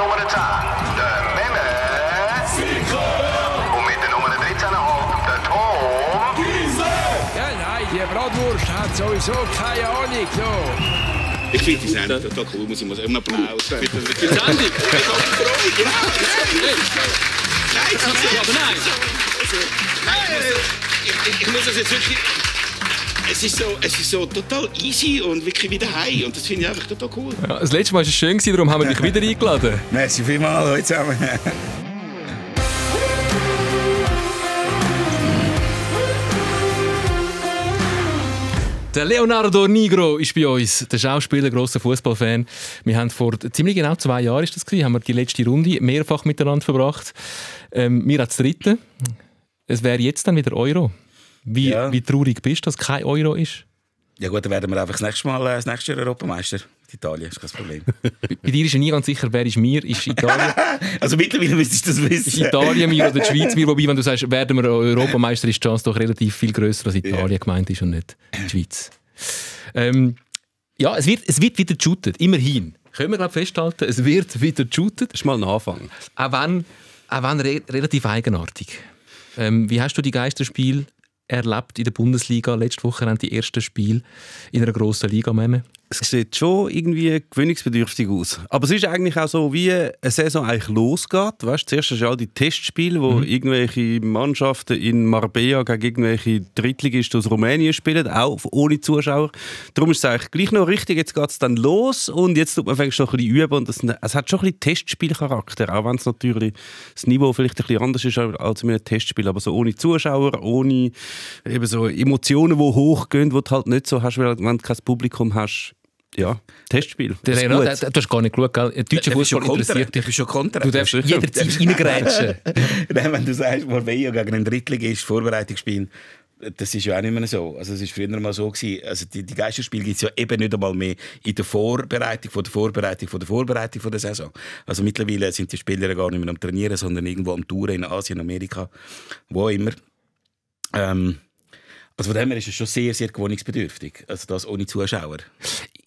nummer 10, de Memme. Und mit der Nummer 13,5, der Tom. Giese. Ja, nein, die Bratwurst hat sowieso keine Ahnung. So. Ich finde die Sendung total cool, muss ich muss immer Applaus für die Sendung. Ich bin total froh, genau. Nein, nein. Nein, ich muss das jetzt wirklich es ist, so, es ist so total easy und wirklich wieder heim. Und das finde ich einfach total cool. Ja, das letzte Mal war es schön, darum haben wir dich wieder eingeladen. Merci vielmals, hallo zusammen. Der Leonardo Nigro ist bei uns, der Schauspieler, großer Fußballfan. Wir haben vor ziemlich genau zwei Jahren ist das gewesen, haben wir die letzte Runde mehrfach miteinander verbracht. Ähm, wir als Dritte. Es wäre jetzt dann wieder Euro. Wie, ja. wie traurig bist du, dass kein Euro ist? Ja gut, dann werden wir einfach das nächste Mal äh, das nächste Jahr Europameister. In Italien ist kein Problem. Bei dir ist ja nie ganz sicher, wer ist mir, ist Italien. also mittlerweile müsstest du das wissen. Ist Italien mir oder die Schweiz mir? Wobei, wenn du sagst, werden wir Europameister, ist die Chance doch relativ viel grösser, als Italien yeah. gemeint ist und nicht die Schweiz. Ähm, ja, es wird, es wird wieder geshootet, immerhin. Können wir glaub, festhalten, es wird wieder geshootet. Das ist mal ein Anfang. Auch wenn, auch wenn re relativ eigenartig. Ähm, wie hast du die Geisterspiele erlebt in der Bundesliga letzte Woche haben die ersten Spiel in einer grossen Liga. Nehmen es sieht schon irgendwie gewöhnungsbedürftig aus. Aber es ist eigentlich auch so, wie eine Saison eigentlich losgeht. Weißt, zuerst ist ja die Testspiele, wo mhm. irgendwelche Mannschaften in Marbella gegen irgendwelche Drittligisten aus Rumänien spielen, auch ohne Zuschauer. Darum ist es eigentlich gleich noch richtig. Jetzt geht es dann los und jetzt tut man fängt schon ein bisschen üben. Und das, es hat schon ein bisschen Testspielcharakter, auch wenn es natürlich das Niveau vielleicht ein bisschen anders ist als in einem Testspiel. Aber so ohne Zuschauer, ohne eben so Emotionen, die hochgehen, die du halt nicht so hast, wenn du kein Publikum hast ja, Testspiel. Der ist Renato, gut. Du hast gar nicht geschaut, gell? Deutscher Fußball interessiert dich. schon kontra. Du darfst jederzeit reingrätschen. wenn du sagst, wo Marbella gegen einen Drittling Drittligist Vorbereitungsspiel, das ist ja auch nicht mehr so. Also es war früher mal so gewesen. Also die, die Geisterspiele gibt es ja eben nicht einmal mehr in der Vorbereitung von der Vorbereitung von der Vorbereitung von der Saison. Also mittlerweile sind die Spieler gar nicht mehr am Trainieren, sondern irgendwo am Touren in Asien, Amerika, wo auch immer. Ähm, also von dem her ist es schon sehr, sehr gewohnungsbedürftig. Also das ohne Zuschauer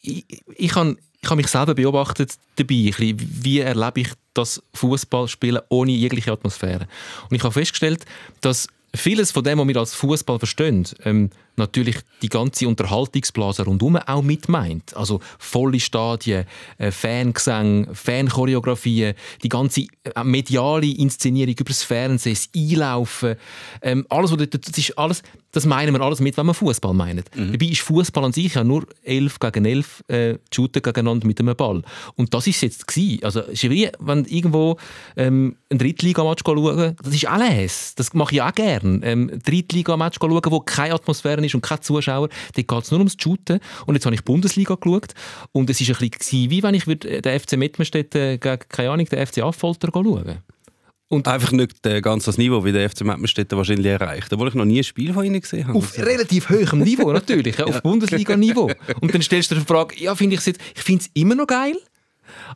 ich, ich habe ich hab mich selber beobachtet dabei, bisschen, wie erlebe ich das Fußballspielen ohne jegliche Atmosphäre. Und ich habe festgestellt, dass vieles von dem, was wir als Fußball verstehen, ähm, natürlich die ganze Unterhaltungsblase rundum auch mit meint. Also volle Stadien, äh, Fangesang, Fanchoreografien, die ganze äh, mediale Inszenierung über das Fernsehen, das Einlaufen, ähm, alles, was dort, das ist alles, das meinen wir alles mit, wenn wir Fußball meinen. Mhm. Dabei ist Fußball an sich ja nur 11 gegen 11 äh, shooten gegeneinander mit einem Ball. Und das ist jetzt gewesen. Also ist wie, wenn irgendwo ähm, ein Drittligamatch schauen, das ist alles. Das mache ich auch gerne. Ähm, Drittligamatch schauen, wo keine Atmosphäre Stadion ist und kein Zuschauer. Dort geht es nur ums Shooten. Und jetzt habe ich die Bundesliga geschaut und es war ein bisschen wie wenn ich äh, den FC Mettmerstedt äh, gegen, keine Ahnung, den FC Affolter schauen und einfach nicht äh, ganz das Niveau, wie der FC Mettmerstedt wahrscheinlich erreicht. Obwohl ich noch nie ein Spiel von ihnen gesehen habe. Auf relativ hohem Niveau, natürlich. ja. Auf Bundesliga-Niveau. Und dann stellst du dir die Frage, ja, finde ich finde es immer noch geil,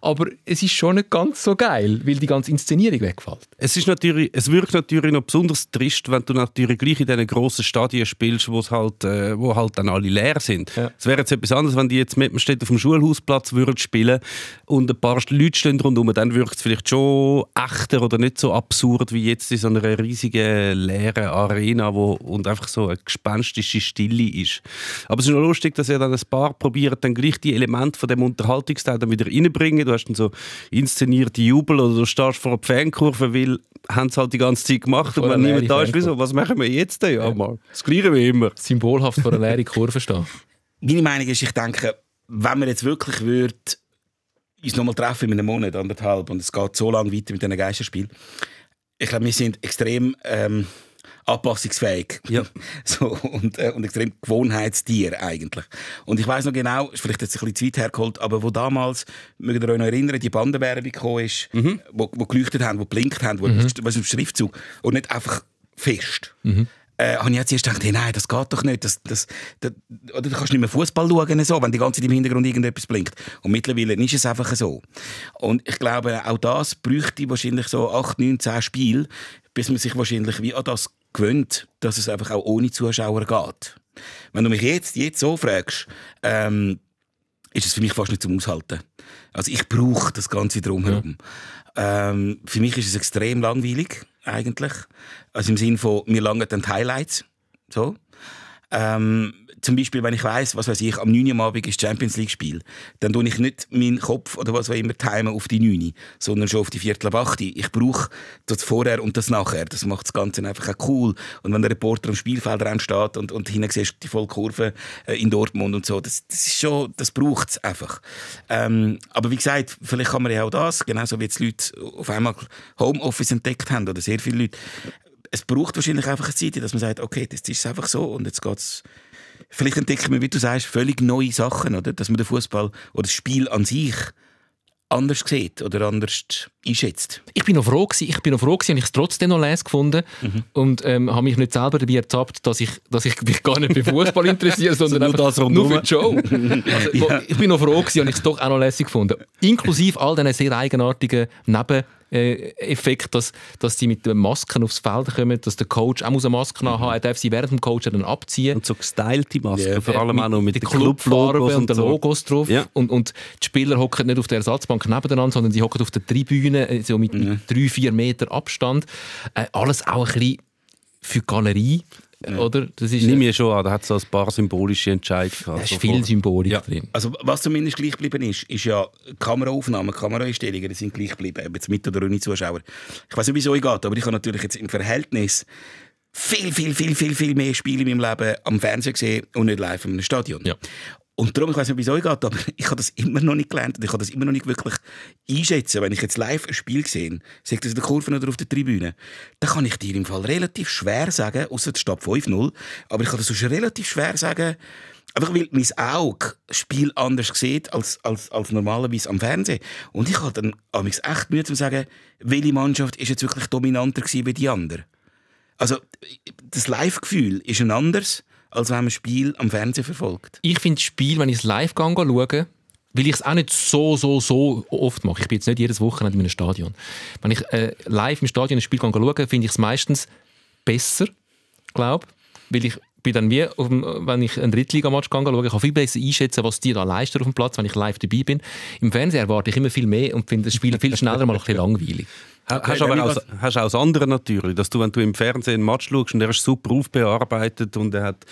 aber es ist schon nicht ganz so geil, weil die ganze Inszenierung wegfällt. Es, ist natürlich, es wirkt natürlich noch besonders trist, wenn du natürlich gleich in diesen grossen Stadien spielst, halt, äh, wo halt dann alle leer sind. Ja. Es wäre jetzt etwas anderes, wenn die jetzt mit dem Städte auf dem Schulhausplatz würden spielen und ein paar Leute stehen rundherum, dann wirkt es vielleicht schon echter oder nicht so absurd wie jetzt in so einer riesigen leeren Arena wo, und einfach so eine gespenstische Stille ist. Aber es ist noch lustig, dass ihr dann ein paar probiert, dann gleich die Elemente von dem Unterhaltungsteil dann wieder reinzubringen bringen. Du hast dann so inszenierte Jubel oder du starrst vor der Fankurve, weil haben es halt die ganze Zeit gemacht und wenn niemand da ist, wieso, was machen wir jetzt denn? Ja, mal. Das Gleiche wie immer. Symbolhaft vor einer leeren Kurve stehen. Meine Meinung ist, ich denke, wenn wir jetzt wirklich würde, uns nochmal treffen in einem Monat, anderthalb, und es geht so lange weiter mit diesen Geisterspielen, ich glaube, wir sind extrem... Ähm, anpassungsfähig. Ja. so, und, äh, und extrem Gewohnheitstier eigentlich. Und ich weiß noch genau, ist vielleicht jetzt ein bisschen zu weit hergeholt, aber wo damals, mögt ihr euch noch erinnern, die Bandenwerbung kam, ist, mhm. wo, wo geleuchtet haben, wo blinkt haben, wo, mhm. was im Schriftzug, und nicht einfach fest. Mhm äh, habe ich jetzt erst gedacht, hey, nein, das geht doch nicht. Das, das, das, oder du kannst nicht mehr Fußball schauen, so, wenn die ganze Zeit im Hintergrund irgendetwas blinkt. Und mittlerweile ist es einfach so. Und ich glaube, auch das bräuchte wahrscheinlich so 8, 9, 10 Spiele, bis man sich wahrscheinlich wie an das gewöhnt, dass es einfach auch ohne Zuschauer geht. Wenn du mich jetzt, jetzt so fragst, ähm, ist es für mich fast nicht zum Aushalten. Also ich brauche das Ganze drumherum. Ja. Ähm, für mich ist es extrem langweilig, eigentlich. Also im Sinne von, mir langen dann die Highlights. So. Ähm, zum Beispiel, wenn ich weiß, was weiß ich, am 9. Uhr Abend ist Champions League Spiel, dann tue ich nicht meinen Kopf oder was auch immer timen auf die 9, sondern schon auf die Viertel ab 8. Ich brauche das vorher und das nachher. Das macht das Ganze einfach auch cool. Und wenn der Reporter am Spielfeldrand steht und, und hinten siehst die Vollkurve äh, in Dortmund und so, das, das ist schon, das braucht es einfach. Ähm, aber wie gesagt, vielleicht kann man ja auch das, genauso wie jetzt Leute auf einmal Homeoffice entdeckt haben oder sehr viele Leute, es braucht wahrscheinlich einfach eine Zeit, dass man sagt, okay, das ist einfach so und jetzt geht es vielleicht entdecken wir, wie du sagst, völlig neue Sachen, oder? Dass man den Fußball oder das Spiel an sich anders sieht oder anders einschätzt. Ich bin noch froh gewesen, ich bin noch froh gewesen, ich es trotzdem noch lesen gefunden mhm. und ähm, habe mich nicht selber dabei ertappt, dass ich, dass ich mich gar nicht für Fußball interessiere, sondern also nur, das nur für die Show. also, ja. Ich bin noch froh gewesen, und ich es doch auch noch lässig gefunden, inklusive all diesen sehr eigenartigen Neben äh, Effekt, dass, dass sie mit Masken aufs Feld kommen, dass der Coach auch eine Maske mhm. haben, er darf sie während dem Coach dann abziehen. Und so gestylte Masken, ja, vor allem auch noch mit den Clubfarben und, und den Logos drauf. Ja. Und, und die Spieler hocken nicht auf der Ersatzbank nebeneinander, sondern sie hocken auf der Tribüne, äh, so mit, mhm. mit drei, vier Meter Abstand. Äh, alles auch ein bisschen für die Galerie ja. Oder? Das ist Nimm mir schon an, da hat es so ein paar symbolische Entscheidungen gehabt. Da ist viel Symbolik ja. drin. Also, was zumindest gleich geblieben ist, ist ja Kameraaufnahmen, Kameraeinstellungen, die sind gleich geblieben, jetzt mit oder ohne Zuschauer. Ich weiß nicht, wie es euch geht, aber ich habe natürlich jetzt im Verhältnis viel, viel, viel, viel, viel mehr Spiele in meinem Leben am Fernsehen gesehen und nicht live im Stadion. Ja. Und darum, ich weiß nicht, wie es euch geht, aber ich habe das immer noch nicht gelernt und ich kann das immer noch nicht wirklich einschätzen. Wenn ich jetzt live ein Spiel sehe, sei das in der Kurve oder auf der Tribüne, dann kann ich dir im Fall relativ schwer sagen, außer der Stab 5-0, aber ich kann das sonst relativ schwer sagen, einfach weil mein Auge das Spiel anders sieht als, als, als normalerweise am Fernsehen. Und ich habe dann hab echt Mühe zu sagen, welche Mannschaft ist jetzt wirklich dominanter gewesen wie die andere. Also, das Live-Gefühl ist ein anderes als wenn man Spiel am Fernsehen verfolgt. Ich finde das Spiel, wenn ich es live schaue, weil ich es auch nicht so, so, so oft mache. Ich bin jetzt nicht jedes Wochenende in einem Stadion. Wenn ich äh, live im Stadion ein Spiel schaue, finde ich es meistens besser, glaube weil ich bin dann wie, dem, wenn ich einen Drittligamatch schaue, kann viel besser einschätzen, was die da leisten auf dem Platz, wenn ich live dabei bin. Im Fernsehen erwarte ich immer viel mehr und finde das Spiel viel schneller mal ein bisschen langweilig hast du aber aus, hast aus anderen natürlich, dass du, wenn du im Fernsehen einen Match schaust und der ist super aufbearbeitet und er hat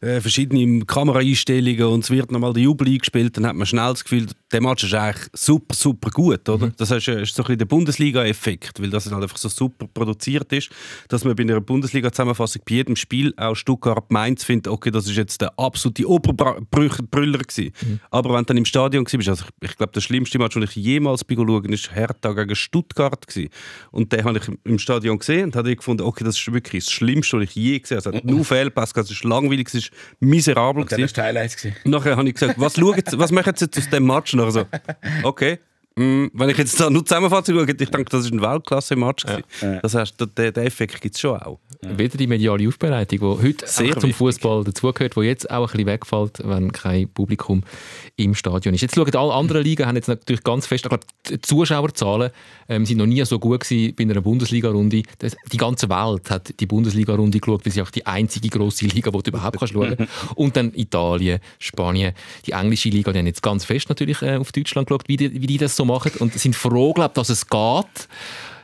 äh, verschiedene Kameraeinstellungen und es wird nochmal der Jubel eingespielt, dann hat man schnell das Gefühl, der Match ist eigentlich super, super gut, oder? Mhm. Das ist, ist, so ein bisschen der Bundesliga-Effekt, weil das halt einfach so super produziert ist, dass man bei einer Bundesliga-Zusammenfassung bei jedem Spiel auch Stuttgart Mainz findet, okay, das ist jetzt der absolute Oberbrüller gewesen. Mhm. Aber wenn du dann im Stadion warst, also ich, ich glaube, der schlimmste Match, den ich jemals bin schauen, war Hertha gegen Stuttgart. Gewesen. Und den habe ich im Stadion gesehen und habe gefunden, okay, das ist wirklich das Schlimmste, was ich je gesehen habe. Es hat nur Fehlpass, es ist langweilig, es ist miserabel. Und dann war Highlights. Nachher habe ich gesagt, was, schaut, was machen Sie jetzt aus dem Match? Nachher so, okay, mm, wenn ich jetzt da nur zusammenfasse, ich denke, das ist ein Weltklasse-Match. Ja. Das heißt, den Effekt gibt es schon auch mhm. wieder die mediale Aufbereitung, die heute Sehr zum Fußball dazugehört, die jetzt auch ein bisschen wegfällt, wenn kein Publikum im Stadion ist. Jetzt schauen alle anderen Ligen, haben jetzt natürlich ganz fest, ich glaube, die Zuschauerzahlen ähm, sind noch nie so gut gewesen bei einer Bundesliga-Runde. Die ganze Welt hat die Bundesliga-Runde geschaut, weil sie auch die einzige grosse Liga, die du überhaupt kannst schauen kannst. Mhm. Und dann Italien, Spanien, die englische Liga, die haben jetzt ganz fest natürlich äh, auf Deutschland geschaut, wie die, wie die das so machen und sind froh, glaube dass es geht.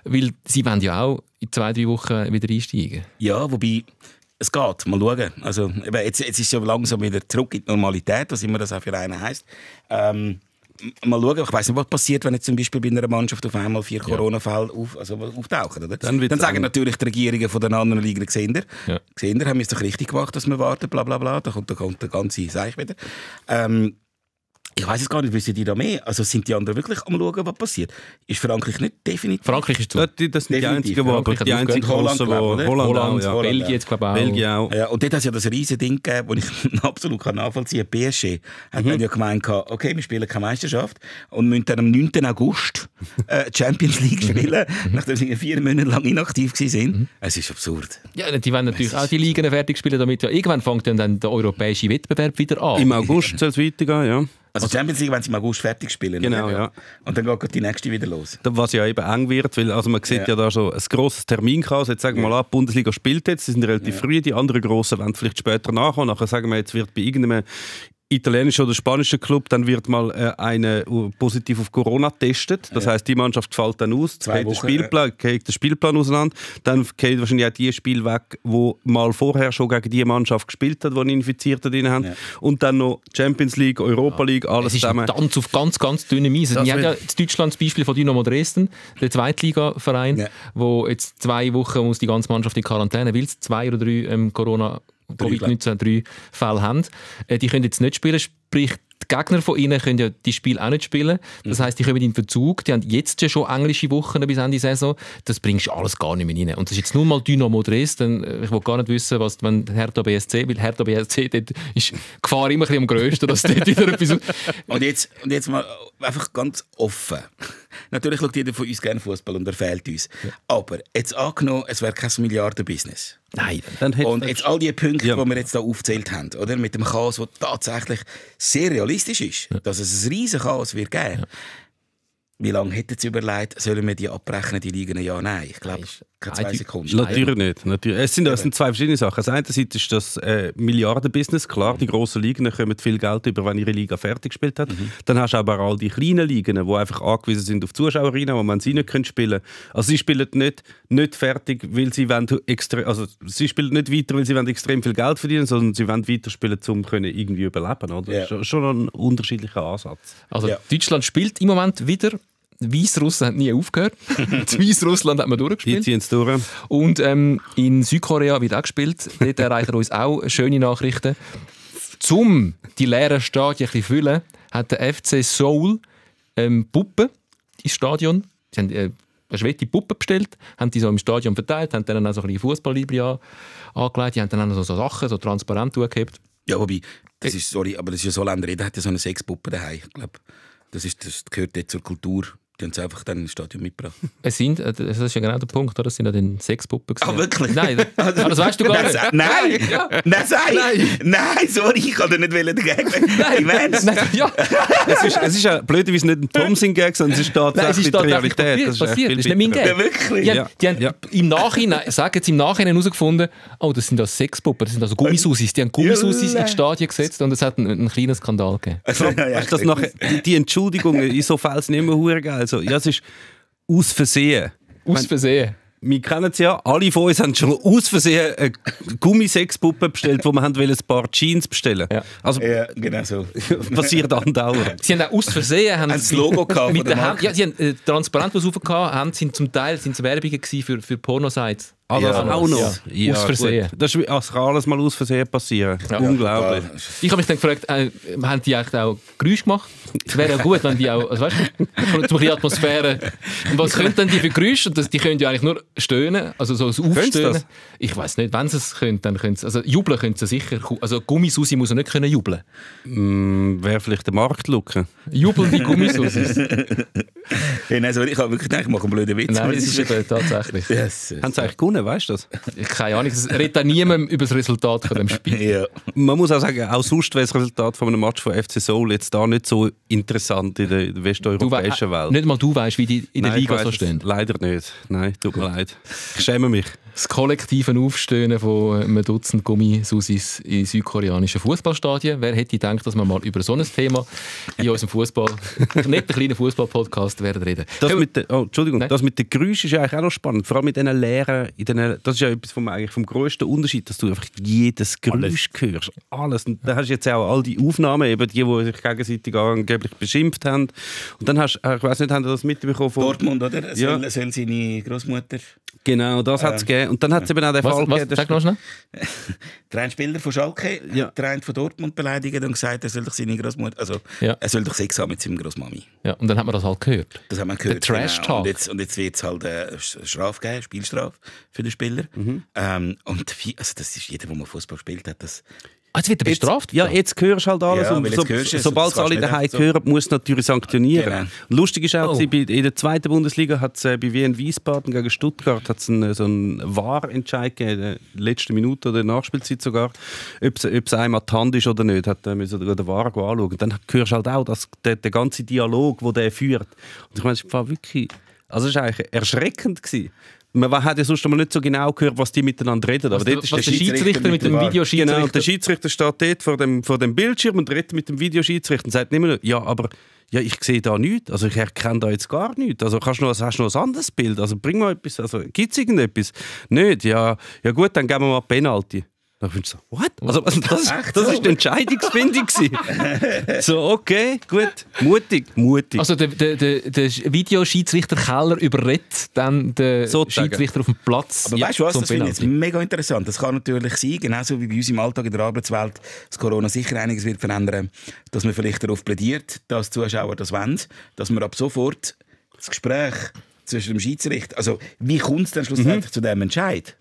Weil sie wollen ja auch in zwei, drei Wochen wieder einsteigen. Ja, wobei es geht. Mal schauen. Also, jetzt, jetzt ist es ja langsam wieder zurück in die Normalität, was immer das auch für einen heisst. Ähm, mal schauen, ich weiß nicht, was passiert, wenn jetzt zum Beispiel bei einer Mannschaft auf einmal vier ja. Corona-Fälle auf, also auftauchen. Oder? Dann, dann sagen dann natürlich die Regierungen von den anderen Ligen, gesehen ja. gesehen haben wir es doch richtig gemacht, dass wir warten, bla bla bla, da kommt, der ganze Seich wieder. Ähm, ich weiß es gar nicht, wissen die da mehr? Also sind die anderen wirklich am schauen, was passiert? Ist Frankreich nicht definitiv? Frankreich ist zu. Das, äh, das sind die einzigen, wo, die, die einzigen Holland, Holland, Holland, Holland, Holland ja. Belgien jetzt glaube ich auch. Belgien auch. Ja, und dort hat es ja das riesige Ding gegeben, das ich absolut kann nachvollziehen kann. PSG hat mhm. ja gemeint, okay, wir spielen keine Meisterschaft und müssen dann am 9. August äh, Champions League mhm. spielen, mhm. nachdem sie vier Monate lang inaktiv waren. Mhm. Es ist absurd. Ja, die wollen natürlich auch die Ligen fertig spielen, damit ja irgendwann fängt dann der europäische Wettbewerb wieder an. Im August soll es weitergehen, ja. Also die also- Champions League, wenn sie mal gut fertig spielen. Genau, ja. Und dann geht die nächste wieder los. Was ja eben eng wird, weil also man sieht ja, ja da schon ein grosses Terminchaos. Jetzt sagen wir mal an, die Bundesliga spielt jetzt, sie sind relativ früh, die anderen Grossen werden vielleicht später nachkommen. Nachher sagen wir, jetzt wird bei irgendeinem italienischer oder spanischer Club, dann wird mal äh, eine äh, positiv auf Corona getestet. Das ja. heißt, die Mannschaft fällt dann aus, geht den Spielplan, ja. der Spielplan auseinander. Dann geht wahrscheinlich auch die Spiel weg, wo mal vorher schon gegen die Mannschaft gespielt hat, die Infizierte drin haben. Ja. Und dann noch Champions League, Europa League, alles es ist zusammen. Ein Tanz auf ganz, ganz dünne Eis. Wir haben ja in Deutschland das Beispiel von Dynamo Dresden, der Zweitligaverein, ja. wo jetzt zwei Wochen muss die ganze Mannschaft in Quarantäne, weil es zwei oder drei ähm, Corona Covid-19-3-Fälle haben. Äh, die können jetzt nicht spielen, sprich, die Gegner von ihnen können ja die Spiel auch nicht spielen. Das mhm. heißt, die kommen in den Verzug. Die haben jetzt schon englische Wochen bis Ende Saison. Das bringst du alles gar nicht mehr rein. Und das ist jetzt nur mal Dynamo Dresden. Äh, ich will gar nicht wissen, was wenn Hertha BSC, weil Hertha BSC, dort ist die Gefahr immer ein bisschen am grössten, dass dort wieder etwas... und jetzt, und jetzt mal einfach ganz offen. Natürlich schaut jeder von uns gerne Fußball und er fehlt uns. Ja. Aber jetzt angenommen, es wäre kein Milliardenbusiness. Nein, dann hätte Und jetzt all die Punkte, ja. die wir jetzt da aufgezählt haben, oder? mit dem Chaos, der tatsächlich sehr realistisch ist, ja. dass es ein riesen Chaos wird geben, wie lange hätten sie überlegt, sollen wir die abbrechen, die liegen ja nein? Ich glaube, keine zwei Sekunden. Natürlich nicht. Natürlich. Es, sind, es sind zwei verschiedene Sachen. Das einerseits ist das äh, Milliardenbusiness, klar, die mhm. grossen Ligen kommen viel Geld über, wenn ihre Liga fertig gespielt hat. Mhm. Dann hast du aber all die kleinen Ligen, die einfach angewiesen sind auf Zuschauerinnen, wo man sie nicht können Also sie spielen nicht, nicht fertig, weil sie extrem, also sie spielen nicht weiter, weil sie extrem viel Geld verdienen, sondern sie wollen weiterspielen, um irgendwie überleben. Oder? Yeah. ist schon ein unterschiedlicher Ansatz. Also ja. Deutschland spielt im Moment wieder Weißrussen hat nie aufgehört. das Weißrussland hat man durchgespielt. Die durch. Und ähm, in Südkorea wird auch gespielt. Dort erreichen uns auch schöne Nachrichten. Zum die leeren Stadien zu füllen, hat der FC Seoul ähm, Puppen ins Stadion. Sie haben äh, eine schwette Puppe bestellt, haben die so im Stadion verteilt, haben dann auch so ein bisschen an, angelegt, die haben dann auch so, so Sachen so transparent angehebt. Ja, wobei, das ist, sorry, aber das ist ja so Länder, jeder hat ja so eine Sexpuppe daheim, ich glaube. Das, ist, das gehört jetzt zur Kultur die haben sie einfach dann ins Stadion mitgebracht. Es sind, äh, das ist ja genau der Punkt, oder? Es sind ja dann sechs Puppen ah, gewesen. Ah, wirklich? Nein, das, das weißt du gar nicht. Nein! Ja. Nein, nein! Nein, sorry, ich kann dir nicht dagegen Nein, ich weiß. Nein, ja. es, ist, es ist ja es nicht ein Tomsing Gag, sondern es ist tatsächlich die Realität. Das ist, passiert. das ist nicht mein Gag. Ja, wirklich? Ja, die haben, ja. im Nachhinein, sagen jetzt im Nachhinein herausgefunden, oh, das sind ja sechs Puppen, das sind also Gummisussis. Die haben Gummisussis ins Stadion gesetzt und es hat einen, einen kleinen Skandal gegeben. Also, ja, ja, das nachher, die, die Entschuldigungen, insofern ist nicht mehr geil also, ja, es ist aus Versehen. Aus Versehen. wir kennen es ja, alle von uns haben schon aus Versehen eine Gummisexpuppe bestellt, wo wir ein paar Jeans bestellen ja. Also, ja, genau so. passiert andauernd. Sie haben auch aus Versehen haben das Logo gehabt mit der Hand, ja, Sie haben äh, transparent was aufgehauen, haben, sind zum Teil sind Werbungen für, für Pornosites. Ah, das ja, auch noch? Ja. aus Versehen. Gut. Das, ist, das ah, kann alles mal aus Versehen passieren. Unglaublich. Ich habe mich dann gefragt, äh, haben die echt auch Geräusche gemacht? Es wäre ja gut, wenn die auch, also weißt du, zum Atmosphäre. Und was können denn die für Geräusche? Das, die können ja eigentlich nur stöhnen, also so ein Aufstöhnen. Ich weiß nicht, wenn sie es können, dann können sie, also jubeln können sie sicher. Also Gummisusi muss ja nicht können jubeln. Mm, wäre vielleicht der Marktlucke. Jubelnde Gummisusis. hey, nein, sorry, ich habe wirklich gedacht, ich mache einen blöden Witz. Nein, das ist tatsächlich. Yes. Haben sie eigentlich gewonnen, weißt du das? Keine Ahnung, es redet auch niemand über das Resultat von dem Spiel. ja. Man muss auch sagen, auch sonst wäre das Resultat von einem Match von FC Seoul jetzt da nicht so interessant in der westeuropäischen Welt. Nicht mal du weißt, wie die in der Nein, Liga so stehen. Leider nicht. Nein, tut mir leid. Ich schäme mich. Das kollektive Aufstehen von äh, einem Dutzend Gummisusis in südkoreanischen Fußballstadien. Wer hätte gedacht, dass wir mal über so ein Thema in unserem Fußball, nicht kleinen Fußball-Podcast reden. Das mit der, oh, Entschuldigung, das mit den Geräuschen ist eigentlich auch noch spannend. Vor allem mit diesen leeren in den, das ist ja etwas vom, eigentlich vom grössten Unterschied, dass du einfach jedes Geräusch Alles. hörst. Alles. Und da hast du jetzt auch all die Aufnahmen, eben die, die sich gegenseitig angeblich beschimpft haben. Und dann hast du, ich weiß nicht, haben das mitbekommen? Von, Dortmund, oder? Es ja. Soll, soll seine Großmutter. Genau, das hat es ähm. gegeben. Und dann hat es eben auch den was, Fall was, gegeben. Sag noch schnell. der eine Spieler von Schalke, ja. der eine von Dortmund beleidigt und gesagt, er soll doch seine Großmutter, also ja. er soll doch Sex haben mit seinem Großmami. Ja, und dann hat man das halt gehört. Das haben wir gehört. Der Trash genau. Talk. Genau. Und jetzt, jetzt wird es halt äh, Strafe geben, Spielstrafe für den Spieler. Mhm. Ähm, und also das ist jeder, der mal Fußball spielt, hat, das Ah, jetzt wird er bestraft? Jetzt, ja, jetzt hörst du halt alles. Ja, und so, so, sobald es alle daheim so. hören, musst du natürlich sanktionieren. Genau. Lustig ist auch, oh. in der zweiten Bundesliga hat es äh, bei Wien Wiesbaden gegen Stuttgart hat's einen, äh, so einen Wahrentscheid gegeben, in der äh, letzten Minute oder Nachspielzeit sogar, ob es einmal die Hand ist oder nicht. Hat äh, müssen den Wahr anschauen. Und dann hörst du halt auch dass der, der ganze Dialog, den der führt. Und ich meine, es war wirklich... Also es war eigentlich erschreckend. Gewesen man hat ja sonst mal nicht so genau gehört, was die miteinander reden. Aber was dort der, ist der, der Schiedsrichter, Schiedsrichter mit dem Videoschiedsrichter. Genau, der Schiedsrichter steht dort vor dem, vor dem Bildschirm und redet mit dem Videoschiedsrichter und sagt nicht mehr, ja, aber ja, ich sehe da nichts, also ich erkenne da jetzt gar nichts, also kannst du noch, hast du noch ein anderes Bild, also bring mal etwas, also gibt es irgendetwas? Nicht, ja, ja gut, dann geben wir mal Penalty. Dann bin ich so, what? Mhm. Also, also das, Ach, das die Entscheidungsfindung. so, okay, gut, mutig, mutig. Also der, der, der, der Videoschiedsrichter Keller überredet dann den so Schiedsrichter auf dem Platz. Aber ja, weißt du was, das finde ich mega interessant. Das kann natürlich sein, genauso wie bei uns im Alltag in der Arbeitswelt, dass Corona sicher einiges wird verändern, dass man vielleicht darauf plädiert, dass Zuschauer das wollen, dass man ab sofort das Gespräch zwischen dem Schiedsrichter, also wie kommt es denn schlussendlich mhm. zu diesem Entscheid?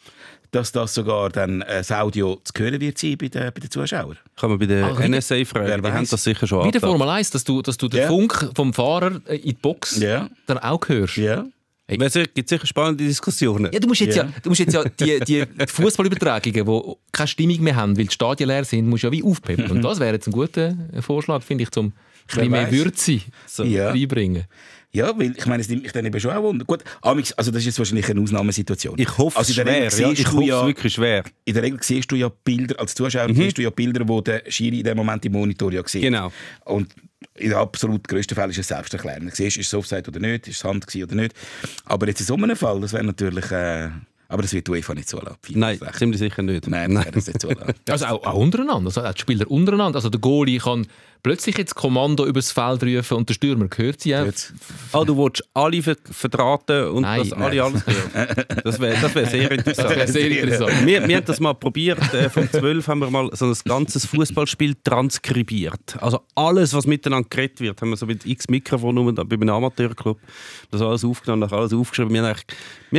dass das sogar dann äh, das Audio zu hören wird sein bei den, bei den Zuschauern. Kann man bei der Ach, also NSA fragen, wir haben das sicher schon Wie der Formel 1, dass du, dass du den yeah. Funk vom Fahrer äh, in die Box yeah. dann auch hörst. Yeah. Hey. Es gibt sicher spannende Diskussionen. Ja, du musst jetzt yeah. ja, du musst jetzt ja die, die Fußballübertragungen, die keine Stimmung mehr haben, weil die Stadien leer sind, musst du ja wie aufpeppen. Und das wäre jetzt ein guter Vorschlag, finde ich, um ein bisschen mehr Würze so. ja. reinbringen. Ja, weil ich meine, es nimmt mich dann eben schon auch wunder. Gut, also das ist jetzt wahrscheinlich eine Ausnahmesituation. Ich hoffe also schwer, ja, ich hoffe ja, wirklich schwer. In der Regel siehst du ja Bilder, als Zuschauer mhm. siehst du ja Bilder, die der Schiri in dem Moment im Monitor ja sieht. Genau. Und in den absolut grössten Fällen ist es selbsterklärend. Du siehst, ist es Offside oder nicht, ist es Hand oder nicht. Aber jetzt in so einem Fall, das wäre natürlich... Äh, aber das wird die UEFA nicht zulassen. Nein, das ziemlich sicher nicht. Nein, Nein. das nicht zulassen. Also auch, auch untereinander, also auch die Spieler untereinander. Also der Goalie kann plötzlich jetzt Kommando übers Feld rufen und der Stürmer gehört sie auch. Ah, du willst alle ver verdrahten und nein, dass nein. alle alles hören. Das wäre das wär sehr interessant. Das wär sehr interessant. wir, wir haben das mal probiert. Äh, vom 12 haben wir mal so ein ganzes Fußballspiel transkribiert. Also alles, was miteinander geredet wird, haben wir so mit x Mikrofon um, bei einem Amateurclub das alles aufgenommen, alles aufgeschrieben. Wir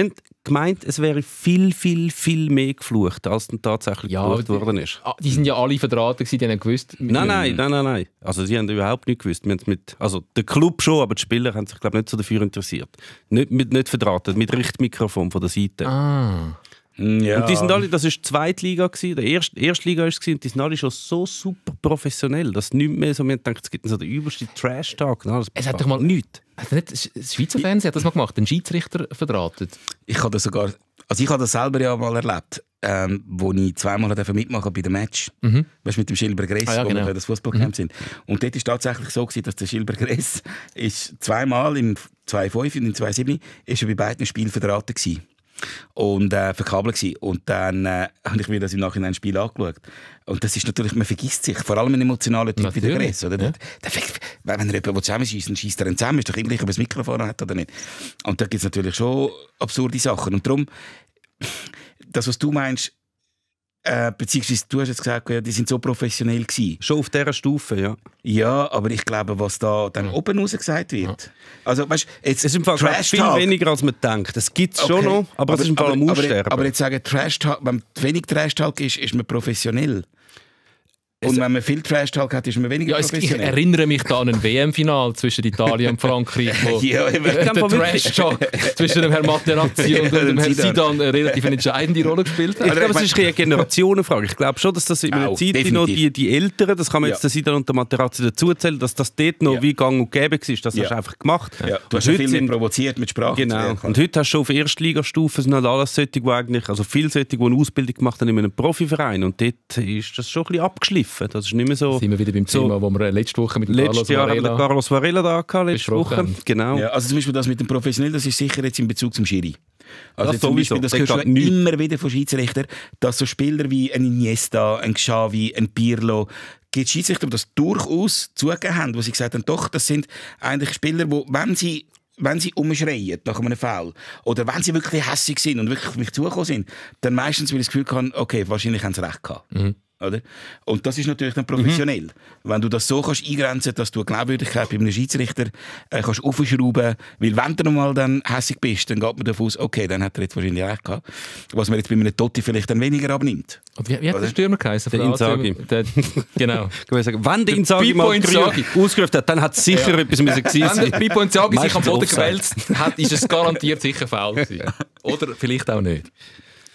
haben, gemeint, es wäre viel, viel, viel mehr geflucht, als dann tatsächlich ja, geflucht worden ist. Die, ah, die sind ja alle verdrahtet, die haben gewusst. Nein, nein, nein, nein, nein. Also die haben überhaupt nicht gewusst. Mit, also der Club schon, aber die Spieler haben sich glaube nicht so dafür interessiert. Nicht, mit, nicht verdrahtet, mit Richtmikrofon von der Seite. Ah. Mm. Ja. Und die sind alle, das war die Zweitliga, gewesen, der erste Erstliga war es, und die sind alle schon so super professionell, dass nicht mehr so, wir denken, es gibt so den übelsten Trash-Tag. Es hat doch mal nichts. Hat nicht, das Schweizer Fernsehen hat das mal gemacht, den Schiedsrichter verdrahtet. Ich habe das sogar, also ich habe das selber ja mal erlebt ähm, wo ich zweimal mitmachen bei dem Match. Mhm. Weißt, mit dem Schilber Gress, ah, ja, wo genau. wir das Fußballcamp mhm. sind. Und dort war es tatsächlich so, gewesen, dass der Schilber Gress ist zweimal im 2.5 und im 2.7 ist er bei beiden Spielen verdrahtet gewesen und äh, verkabelt gewesen. Und dann äh, habe ich mir das im Nachhinein ein Spiel angeschaut. Und das ist natürlich, man vergisst sich, vor allem ein emotionaler Typ natürlich. wie der Gress. Ja. wenn er jemanden zusammenschießt, dann schießt er ihn zusammen, ist doch immer gleich, ob er das Mikrofon hat oder nicht. Und da gibt es natürlich schon absurde Sachen. Und darum das, was du meinst, äh, beziehungsweise du hast jetzt gesagt, ja, die sind so professionell gewesen. Schon auf dieser Stufe, ja. Ja, aber ich glaube, was da dann mhm. oben raus gesagt wird. Ja. Also, weißt, jetzt es ist im Fall viel weniger, als man denkt. Das gibt es okay. schon noch, aber, aber es ist im Fall aber, am Aussterben. Aber, aber, jetzt sagen, Trash Talk, wenn wenig Trash Talk ist, ist man professionell. Und wenn man viel Trash-Talk hat, ist man weniger ja, es, Ich erinnere mich da an ein WM-Final zwischen Italien und Frankreich, wo ja, der Trash-Talk zwischen dem Herrn Materazzi und, dem Herrn Sidan eine relativ entscheidende Rolle gespielt hat. Ich glaube, es ist eine Generationenfrage. Ich glaube schon, dass das in einer Zeit definitiv. noch die, die Älteren, das kann man ja. jetzt den und der Materazzi dazuzählen, dass das dort noch ja. wie gang und gäbe war. Das hast du einfach gemacht. Du hast viel sind, provoziert mit Sprache. Genau. Und heute hast du schon auf Erstligastufe sind halt alles solche, die eigentlich, also viele solche, die eine Ausbildung gemacht haben in einem Profiverein. Und dort ist das schon ein bisschen abgeschliffen schaffen. Das ist nicht mehr so. Sind wir wieder beim so Thema, wo wir letzte Woche mit Carlos Varela, Carlos Varela da hatten, letzte Woche. Genau. Ja, also zum Beispiel das mit dem Professionell, das ist sicher jetzt in Bezug zum Schiri. Also das zum Beispiel, das hörst du immer wieder von Schiedsrichtern, dass so Spieler wie ein Iniesta, ein Xavi, ein Pirlo, gibt Schiedsrichter, die das durchaus zugegeben haben, wo sie gesagt haben, doch, das sind eigentlich Spieler, die, wenn sie wenn sie umschreien nach einem Foul oder wenn sie wirklich hässig sind und wirklich auf mich zugekommen sind, dann meistens, weil ich das Gefühl habe, okay, wahrscheinlich haben sie recht gehabt. Mhm. Oder? Und das ist natürlich dann mhm. professionell. Mhm. Wenn du das so kannst eingrenzen kannst, dass du eine Glaubwürdigkeit bei einem Schiedsrichter äh, kannst aufschrauben kannst, weil wenn du mal dann hässig bist, dann geht man davon aus, okay, dann hat er jetzt wahrscheinlich recht gehabt. Was man jetzt bei einem Totti vielleicht dann weniger abnimmt. Und wie, wie hat der Stürmer geheißen? Der Insagi. genau. wenn der Insagi mal ausgerufen hat, dann hat es sicher ja. etwas müssen gewesen sein. Wenn der Pippo Insagi sich am Boden gewälzt hat, ist es garantiert sicher faul gewesen. Oder vielleicht auch nicht.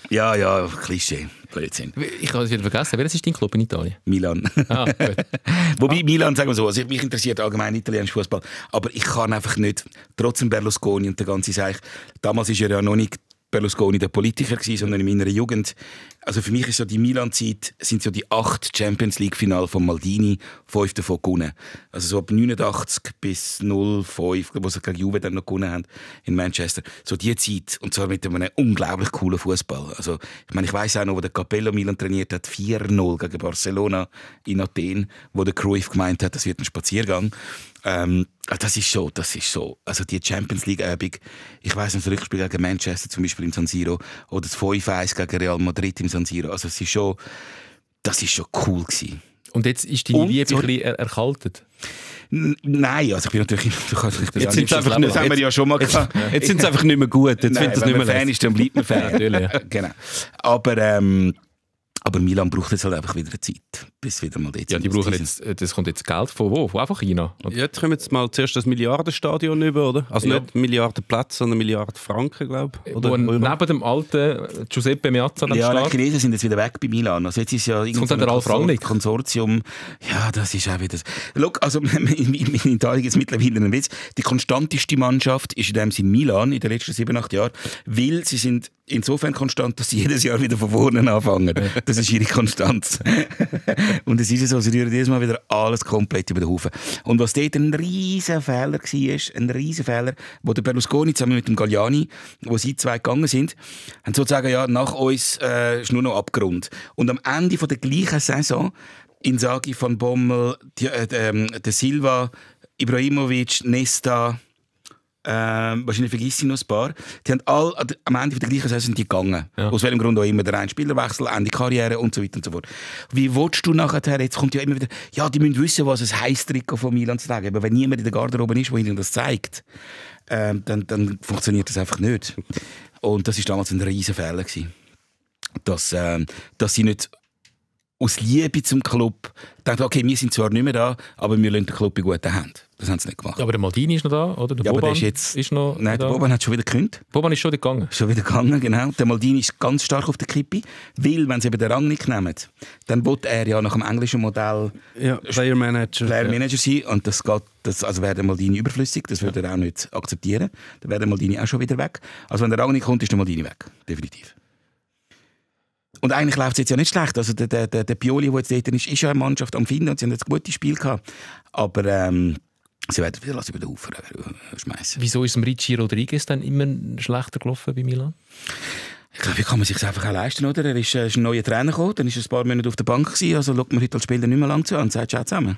Ja, ja, Klischee. Blödsinn. Ich habe es wieder vergessen. Wer ist dein Club in Italien? Milan. Ah, ah, Wobei Milan, sagen wir so, also mich interessiert allgemein italienischer Fußball, aber ich kann einfach nicht, trotzdem Berlusconi und der ganze Seich, damals ist er ja noch nicht Berlusconi der Politiker gewesen, sondern in meiner Jugend. Also für mich ist ja die Milan-Zeit, sind ja die acht Champions League-Finale von Maldini, fünf davon gewonnen. Also so ab 89 bis 05, wo sie gegen Juve dann noch gewonnen haben in Manchester. So die Zeit, und zwar mit einem unglaublich coolen Fußball. Also ich meine, ich weiß auch noch, wo der Capello Milan trainiert hat, 4-0 gegen Barcelona in Athen, wo der Cruyff gemeint hat, das wird ein Spaziergang. Ähm, ah, das ist so, das ist schon. Also die Champions League Übung, ich weiß nicht, das Rückspiel gegen Manchester zum Beispiel im San Siro oder das 5-1 gegen Real Madrid im San Siro. Also es ist schon, das ist schon cool gewesen. Und jetzt ist deine Und, Liebe ein er erkaltet? Nein, also ich bin natürlich ich bin jetzt sind einfach nicht, das haben ja schon mal jetzt, Jetzt, jetzt sind es einfach nicht mehr gut. Jetzt Nein, wenn nicht mehr man Fan lässt. ist, dann bleibt man Fan. natürlich. genau. Aber, ähm, genau. aber Milan braucht jetzt halt einfach wieder eine Zeit bis wieder mal jetzt. Ja, die brauchen jetzt, äh, das kommt jetzt Geld von wo? Von einfach China? Oder? Jetzt kommen jetzt mal zuerst das Milliardenstadion über, oder? Also ja. nicht Milliarden Plätze, sondern Milliarden Franken, glaube ich. Oder neben dem alten Giuseppe Meazza Ja, die Chinesen sind jetzt wieder weg bei Milan. Also jetzt ist ja jetzt kommt dann der Alf Rangnick. Konsortium. Ja, das ist auch wieder... Look, also in, in Italien ist mittlerweile ein Witz. Die konstanteste Mannschaft ist in dem Sinne Milan in den letzten sieben, acht Jahren, weil sie sind insofern konstant, dass sie jedes Jahr wieder von vorne anfangen. Das ist ihre Konstanz. und es ist so, sie rühren jedes Mal wieder alles komplett über den Haufen. Und was dort ein riesen Fehler war, ein riesen Fehler, wo der Berlusconi zusammen mit dem Galliani, wo sie zwei gegangen sind, haben sozusagen, ja, nach uns äh, ist nur noch Abgrund. Und am Ende von der gleichen Saison in Sagi von Bommel, die, äh, äh, De Silva, Ibrahimovic, Nesta, ähm, wahrscheinlich vergisst ich noch ein paar. Die haben alle am Ende von der gleichen Saison die gegangen. Ja. Aus welchem Grund auch immer. Der eine Spielerwechsel, Ende Karriere und so weiter und so fort. Wie willst du nachher, jetzt kommt ja immer wieder, ja, die müssen wissen, was es heisst, Trikot von Milan zu tragen. Aber wenn niemand in der Garderobe ist, der ihnen das zeigt, ähm, dann, dann funktioniert das einfach nicht. Und das war damals ein riesen Fehler. dass, ähm, dass sie nicht aus Liebe zum Club denkt, okay, wir sind zwar nicht mehr da, aber wir lassen den Club in guten Händen. Das haben sie nicht gemacht. Ja, aber der Maldini ist noch da, oder? Der ja, Boban aber der ist jetzt... Ist noch nein, der Boban hat schon wieder gekündigt. Boban ist schon wieder gegangen. Schon wieder gegangen, genau. Der Maldini ist ganz stark auf der Kippe, weil, wenn sie eben den Rang nicht nehmen, dann wird er ja nach dem englischen Modell... Ja, Player Manager. Player Manager sein und das geht... Das, also wäre der Maldini überflüssig, das würde ja. er auch nicht akzeptieren. Dann wäre der Maldini auch schon wieder weg. Also wenn der Rang nicht kommt, ist der Maldini weg. Definitiv und eigentlich läuft es jetzt ja nicht schlecht. Also der, der, der Pioli, der jetzt dort ist, ist ja eine Mannschaft am Finden und sie haben jetzt ein gutes Spiel gehabt. Aber ähm, sie werden viel über den Ufer äh, schmeißen. Wieso ist Ricci Rodriguez dann immer schlechter gelaufen bei Milan? Ich glaube, wie kann man sich einfach auch leisten, oder? Er ist, äh, ist ein neuer Trainer gekommen, dann ist ein paar Monate auf der Bank gewesen, also schaut man heute als Spieler nicht mehr lang zu an und sagt, schau zusammen.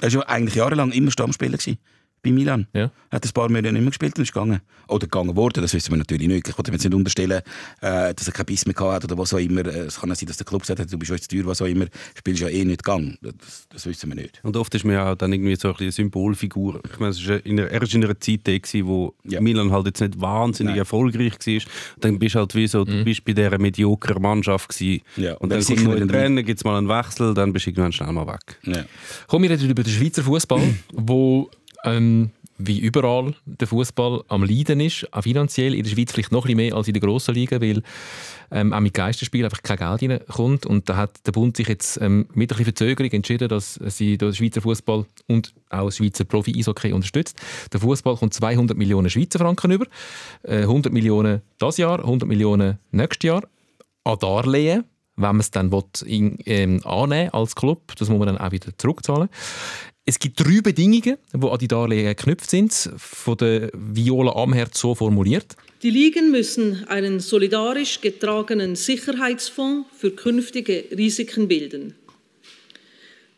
Er war ja eigentlich jahrelang immer Stammspieler. Gewesen bei Milan. Ja. Hat ein paar Monate nicht mehr gespielt und ist gegangen. Oder gegangen worden, das wissen wir natürlich nicht. Ich wollte mir jetzt nicht unterstellen, äh, dass er keinen Biss mehr hat oder was auch immer. Äh, es kann auch sein, dass der Club gesagt hat, du bist heute zu teuer, was auch immer. Spielst ja eh nicht gegangen. Das, das, wissen wir nicht. Und oft ist man ja auch dann irgendwie so ein eine Symbolfigur. Ich meine, ist einer, er war in einer Zeit, eh gewesen, wo ja. Milan halt jetzt nicht wahnsinnig Nein. erfolgreich war. Dann bist du halt wie so, du mhm. bist bei dieser mediokren Mannschaft gewesen. Ja, und, dann, dann kommst du in Rennen, gibt es mal einen Wechsel, dann bist du irgendwann schnell mal weg. Ja. Komm, wir reden über den Schweizer Fußball, wo ähm, wie überall der Fußball am Leiden ist, auch finanziell in der Schweiz vielleicht noch ein bisschen mehr als in der grossen Liga, weil ähm, auch mit Geisterspielen einfach kein Geld reinkommt. Und da hat der Bund sich jetzt ähm, mit ein bisschen Verzögerung entschieden, dass sie den Schweizer Fußball und auch den Schweizer Profi-Eishockey unterstützt. Der Fußball kommt 200 Millionen Schweizer Franken über, äh, 100 Millionen das Jahr, 100 Millionen nächstes Jahr an Darlehen wenn man es dann will, in, ähm, annehmen als Club, das muss man dann auch wieder zurückzahlen. Es gibt drei Bedingungen, die an die Darlehen geknüpft sind, von der Viola Amherd so formuliert. Die Ligen müssen einen solidarisch getragenen Sicherheitsfonds für künftige Risiken bilden.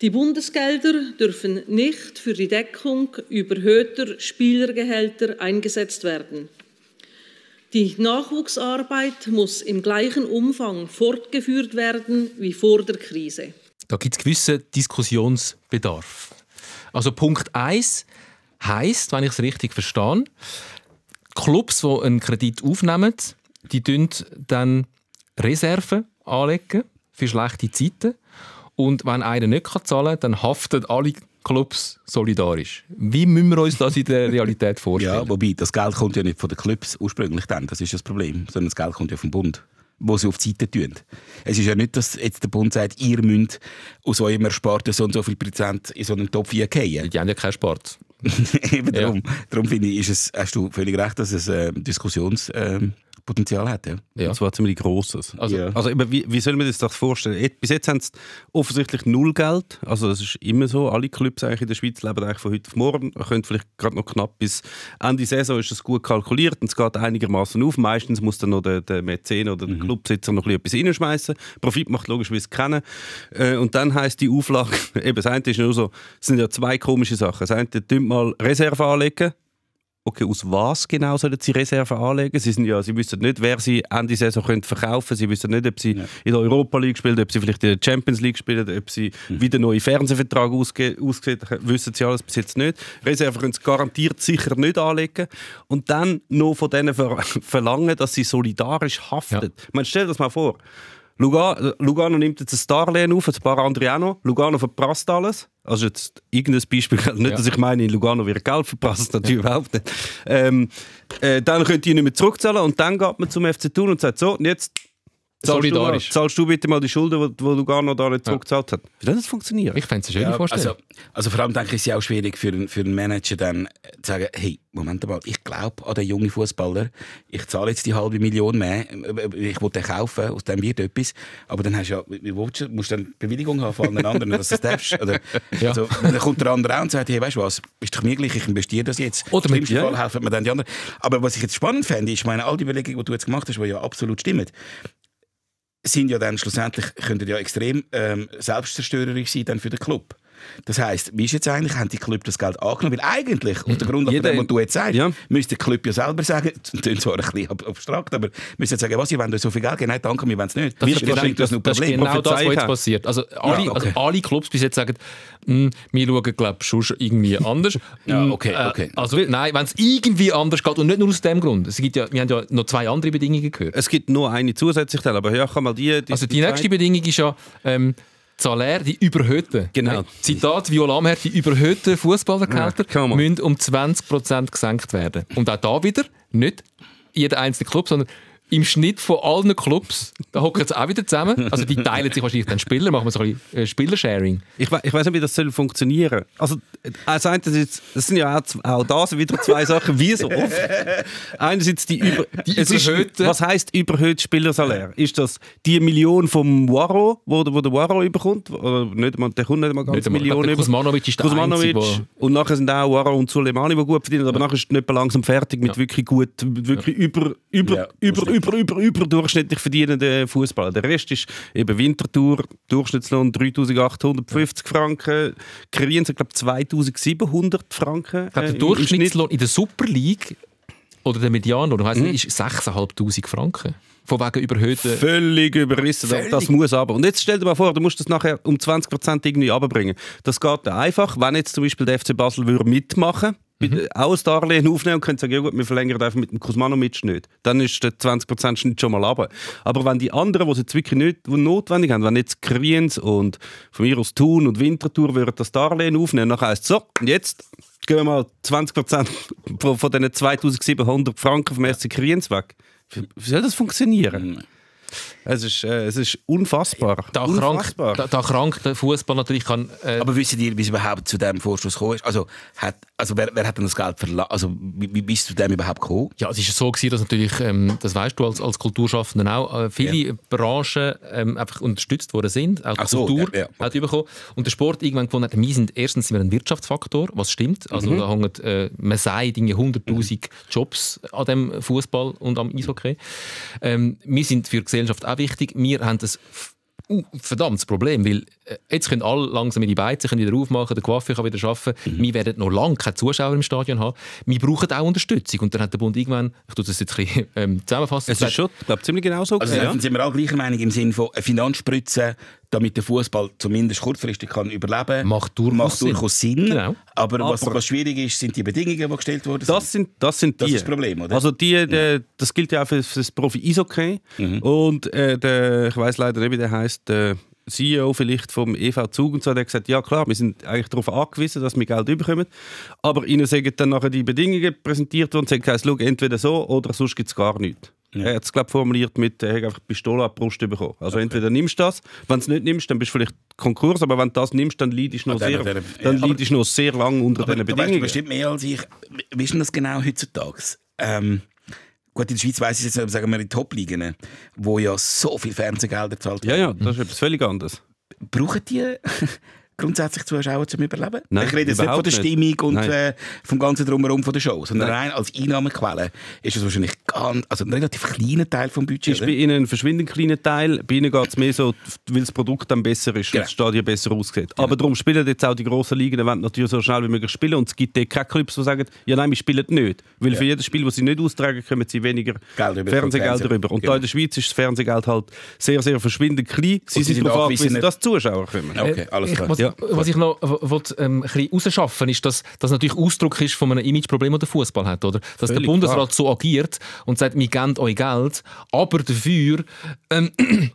Die Bundesgelder dürfen nicht für die Deckung überhöhter Spielergehälter eingesetzt werden. Die Nachwuchsarbeit muss im gleichen Umfang fortgeführt werden wie vor der Krise. Da gibt es gewissen Diskussionsbedarf. Also Punkt 1 heißt, wenn ich es richtig verstehe, Clubs, die einen Kredit aufnehmen, die dann Reserven anlegen für schlechte Zeiten. Und wenn einer nicht zahlen kann, dann haften alle Clubs solidarisch. Wie müssen wir uns das in der Realität vorstellen? ja, wobei, das Geld kommt ja nicht von den Clubs ursprünglich dann, das ist das Problem, sondern das Geld kommt ja vom Bund die sie auf die Seite tun. Es ist ja nicht, dass jetzt der Bund sagt, ihr müsst aus eurem Ersparten so und so viel Prozent in so einen Topf fallen. Die haben ja keinen Sport. Eben ja. darum. Darum finde ich, ist es, hast du völlig recht, dass es äh, Diskussions... Ähm, Potenzial hat. Ja. ja. Und zwar ziemlich grosses. Also, ja. also wie, wie soll man das vorstellen? Bis jetzt haben sie offensichtlich null Geld. Also das ist immer so. Alle Clubs eigentlich in der Schweiz leben eigentlich von heute auf morgen. Könnt vielleicht gerade noch knapp bis Ende Saison ist es gut kalkuliert und es geht einigermaßen auf. Meistens muss dann noch der, der Mäzen oder der mhm. Clubsitzer noch etwas reinschmeißen. Profit macht logisch, wie logischerweise kennen. Äh, und dann heisst die Auflage, eben das eine ist nur so, es sind ja zwei komische Sachen. Das eine, tut mal Reserve anlegen okay, aus was genau sollen sie Reserven anlegen? Sie, sind ja, sie wissen nicht, wer sie Ende Saison können verkaufen können. Sie wissen nicht, ob sie ja. in der Europa League spielen, ob sie vielleicht in der Champions League spielen, ob sie mhm. wieder neue Fernsehvertrag aussieht. Wissen sie alles bis jetzt nicht. Reserven können sie garantiert sicher nicht anlegen. Und dann noch von denen ver verlangen, dass sie solidarisch haften. Ja. Man stellt das mal vor. Lugano, Lugano nimmt jetzt ein Starlehen auf, ein paar andere auch noch. Lugano verprasst alles. Also jetzt irgendein Beispiel, also nicht, ja. dass ich meine, in Lugano wird Geld verprasst, natürlich ja. überhaupt nicht. Ähm, äh, dann könnt ihr nicht mehr zurückzahlen und dann geht man zum FC Thun und sagt so, und jetzt solidarisch. Du zahlst du bitte mal die Schulden, die du gar noch da nicht zurückgezahlt hast? Wie soll das funktionieren? Ich fände es eine schöne ja, also- Vorstellung. Also, also, vor allem denke ich, es auch schwierig für, einen, für einen Manager dann äh, zu sagen, hey, Moment mal, ich glaube an den jungen Fußballer, ich zahle jetzt die halbe Million mehr, äh, ich will den kaufen, aus dem wird etwas, aber dann hast du ja, du musst dann Bewilligung haben von allen anderen, dass du das darfst. Oder, ja. also, dann kommt der andere auch und sagt, hey, weißt du was, ist doch mir gleich, ich investiere das jetzt. Oder Im schlimmsten ja. Fall helfen mir dann die anderen. Aber was ich jetzt spannend fände, ist, meine, all die Überlegungen, die du jetzt gemacht hast, die ja absolut stimmen, sind ja dann schlussendlich, können ja extrem ähm, selbstzerstörerisch sein dann für den Club. Das heisst, wie ist jetzt eigentlich, haben die Club das Geld angenommen? Weil eigentlich, der Grundlage Jeder, dem, was du jetzt sagst, ja. müsste der Club ja selber sagen, das klingt zwar ein bisschen abstrakt, aber müsste sagen, was, ihr wollt euch so viel Geld geben? Nein, danke, wir wollen es nicht. Das, wir ist genau, das, das, das ist genau das, was jetzt passiert. Also alle, ja, also okay. also alle Clubs bis jetzt sagen, mm, wir schauen, glaube ich, schon irgendwie anders. ja, mm, okay, äh, okay. also, nein, wenn es irgendwie anders geht und nicht nur aus dem Grund. Es gibt ja, wir haben ja noch zwei andere Bedingungen gehört. Es gibt nur eine zusätzliche, aber ja, kann mal die... die also die, die nächste Bedingung ist ja... Ähm, Zaler, die überhöhten. Genau. Zitat Viola Amherd, die überhöhten Fußballergehälter ja, müssen um 20% gesenkt werden. Und auch da wieder nicht jeder einzelne Club, sondern im Schnitt von allen Clubs, da hocken jetzt auch wieder zusammen. Also die teilen sich wahrscheinlich dann Spieler, machen wir so ein bisschen äh, Spielersharing. Ich, we ich weiß nicht, wie das soll funktionieren. Also äh, das einerseits, das sind ja auch, auch da wieder zwei Sachen, wie so oft. Einerseits die, über, die überhöhte. was heißt überhöht Spielersalär? Ist das die Million vom Waro, wo, wo der Waro überkommt? Oder nicht, man, der kommt nicht mal ganz nicht Million über. Kuzmanovic ist der Kuzmanovic. Einzige, und nachher sind auch Waro und Suleimani, die gut verdienen, aber ja. nachher ist nicht langsam fertig mit ja. wirklich gut, mit wirklich über, über, ja. über, über über, über, überdurchschnittlich verdienenden Fußballer. Der Rest ist eben Winterthur, Durchschnittslohn 3850 Franken. Kriens sind, glaube 2700 Franken. Äh, glaube, der Durchschnittslohn in der Super League oder der Median, oder weiss nicht, mhm. ist 6500 Franken. Von wegen überhöhten. Völlig überrissen. Völlig. Das, muss aber. Und jetzt stell dir mal vor, du musst das nachher um 20% irgendwie runterbringen. Das geht einfach. Wenn jetzt zum Beispiel der FC Basel würde mitmachen mhm. Äh, auch ein Darlehen aufnehmen und können sagen, ja gut, wir verlängern einfach mit dem Kuzmanovic nicht. Dann ist der 20% Schnitt schon mal runter. Aber wenn die anderen, die es jetzt wirklich nicht notwendig haben, wenn jetzt Kriens und von mir aus Thun und Winterthur würden das Darlehen aufnehmen, dann heisst es so, und jetzt gehen wir mal 20% von diesen 2700 Franken vom SC Kriens weg. Wie soll das funktionieren? Mhm. Es ist, äh, es ist unfassbar. Da unfassbar. krank, da, da krank der Fußball natürlich kann. Äh Aber wissen ihr, wie es überhaupt zu diesem Vorschuss gekommen ist? Also, hat, also wer, wer hat denn das Geld verlassen? Also, wie, bist du zu dem überhaupt gekommen? Ja, es war so gewesen, dass natürlich, ähm, das weißt du als, als Kulturschaffender auch, äh, viele ja. Branchen ähm, einfach unterstützt worden sind. Auch die so, Kultur ja, ja. Okay. hat überkommen. Und der Sport irgendwann gefunden hat, wir sind, erstens sind wir ein Wirtschaftsfaktor, was stimmt. Also, mhm. da hängen, äh, man sagt, 100.000 mhm. Jobs an dem Fußball und am Eishockey. Ähm, wir sind für Gesellschaft Gesellschaft auch wichtig. Wir haben das verdammtes Problem, weil äh, jetzt können alle langsam in die Beizen können wieder aufmachen, der Coiffeur kann wieder arbeiten. Mhm. Wir werden noch lange keine Zuschauer im Stadion haben. Wir brauchen auch Unterstützung. Und dann hat der Bund irgendwann, ich tue das jetzt ein bisschen ähm, zusammenfassen. Es ist schon, ich glaube, ziemlich genau so. Also ja. sind wir alle gleicher Meinung im Sinne von äh, Finanzspritzen damit der Fußball zumindest kurzfristig kann überleben kann, macht durchaus Sinn. Sinn. Genau. Aber, aber, was, was schwierig ist, sind die Bedingungen, die gestellt wurden. Das sind, das sind die. Das ist das Problem, oder? Also die, ja. Mhm. das gilt ja auch für, für das Profi-Eishockey. Mhm. Und äh, der, ich weiß leider nicht, wie der heißt. Äh, CEO vielleicht vom EV Zug und so, der hat gesagt, ja klar, wir sind eigentlich darauf angewiesen, dass wir Geld bekommen, aber ihnen sagen dann nachher die Bedingungen präsentiert worden und sagen, schau, entweder so oder sonst gibt es gar nichts. Ja. Er hat es, glaube formuliert mit, er hat einfach die Pistole an die Brust bekommen. Also okay. entweder nimmst du das, wenn du es nicht nimmst, dann bist du vielleicht Konkurs, aber wenn du das nimmst, dann leidest du noch, ah, sehr, der, der, dann aber, leidest noch sehr lange unter aber, diesen Bedingungen. Weißt bestimmt mehr als ich. Wie ist denn das genau heutzutage? Ähm, gut, in der Schweiz weiss ich jetzt, aber sagen wir in Top-Ligen, wo ja so viel Fernsehgelder zahlt werden. Ja, ja, das ist etwas völlig anderes. Brauchen die grundsätzlich Zuschauer zum Überleben? Nein, ich rede jetzt nicht von der Stimmung und äh, vom ganzen Drumherum von der Show, sondern Nein. rein als Einnahmequelle ist es wahrscheinlich ganz, also ein relativ kleiner Teil vom Budget. Ist bei Ihnen ein verschwindend kleiner Teil. Bei Ihnen geht es mehr so, weil das Produkt dann besser ist, genau. und das Stadion besser aussieht. Genau. Aber darum spielen jetzt auch die grossen Ligen, die wollen natürlich so schnell wie möglich spielen und es gibt dort keine Clubs, die sagen, ja nein, wir spielen nicht. Weil ja. für jedes Spiel, das sie nicht austragen, kommen sie weniger Fernsehgeld Fernseh. rüber. Und genau. da in der Schweiz ist das Fernsehgeld halt sehr, sehr verschwindend klein. Sie, sie sind darauf angewiesen, dass Zuschauer kommen. Okay, alles äh, klar. Ja. Was ich noch äh, wollt, ähm, ein bisschen rausschaffen ist, dass das natürlich Ausdruck ist von einem Imageproblem, das der Fußball hat. Oder? Dass Völlig der Bundesrat klar. so agiert und sagt, wir geben euch Geld, aber dafür ähm,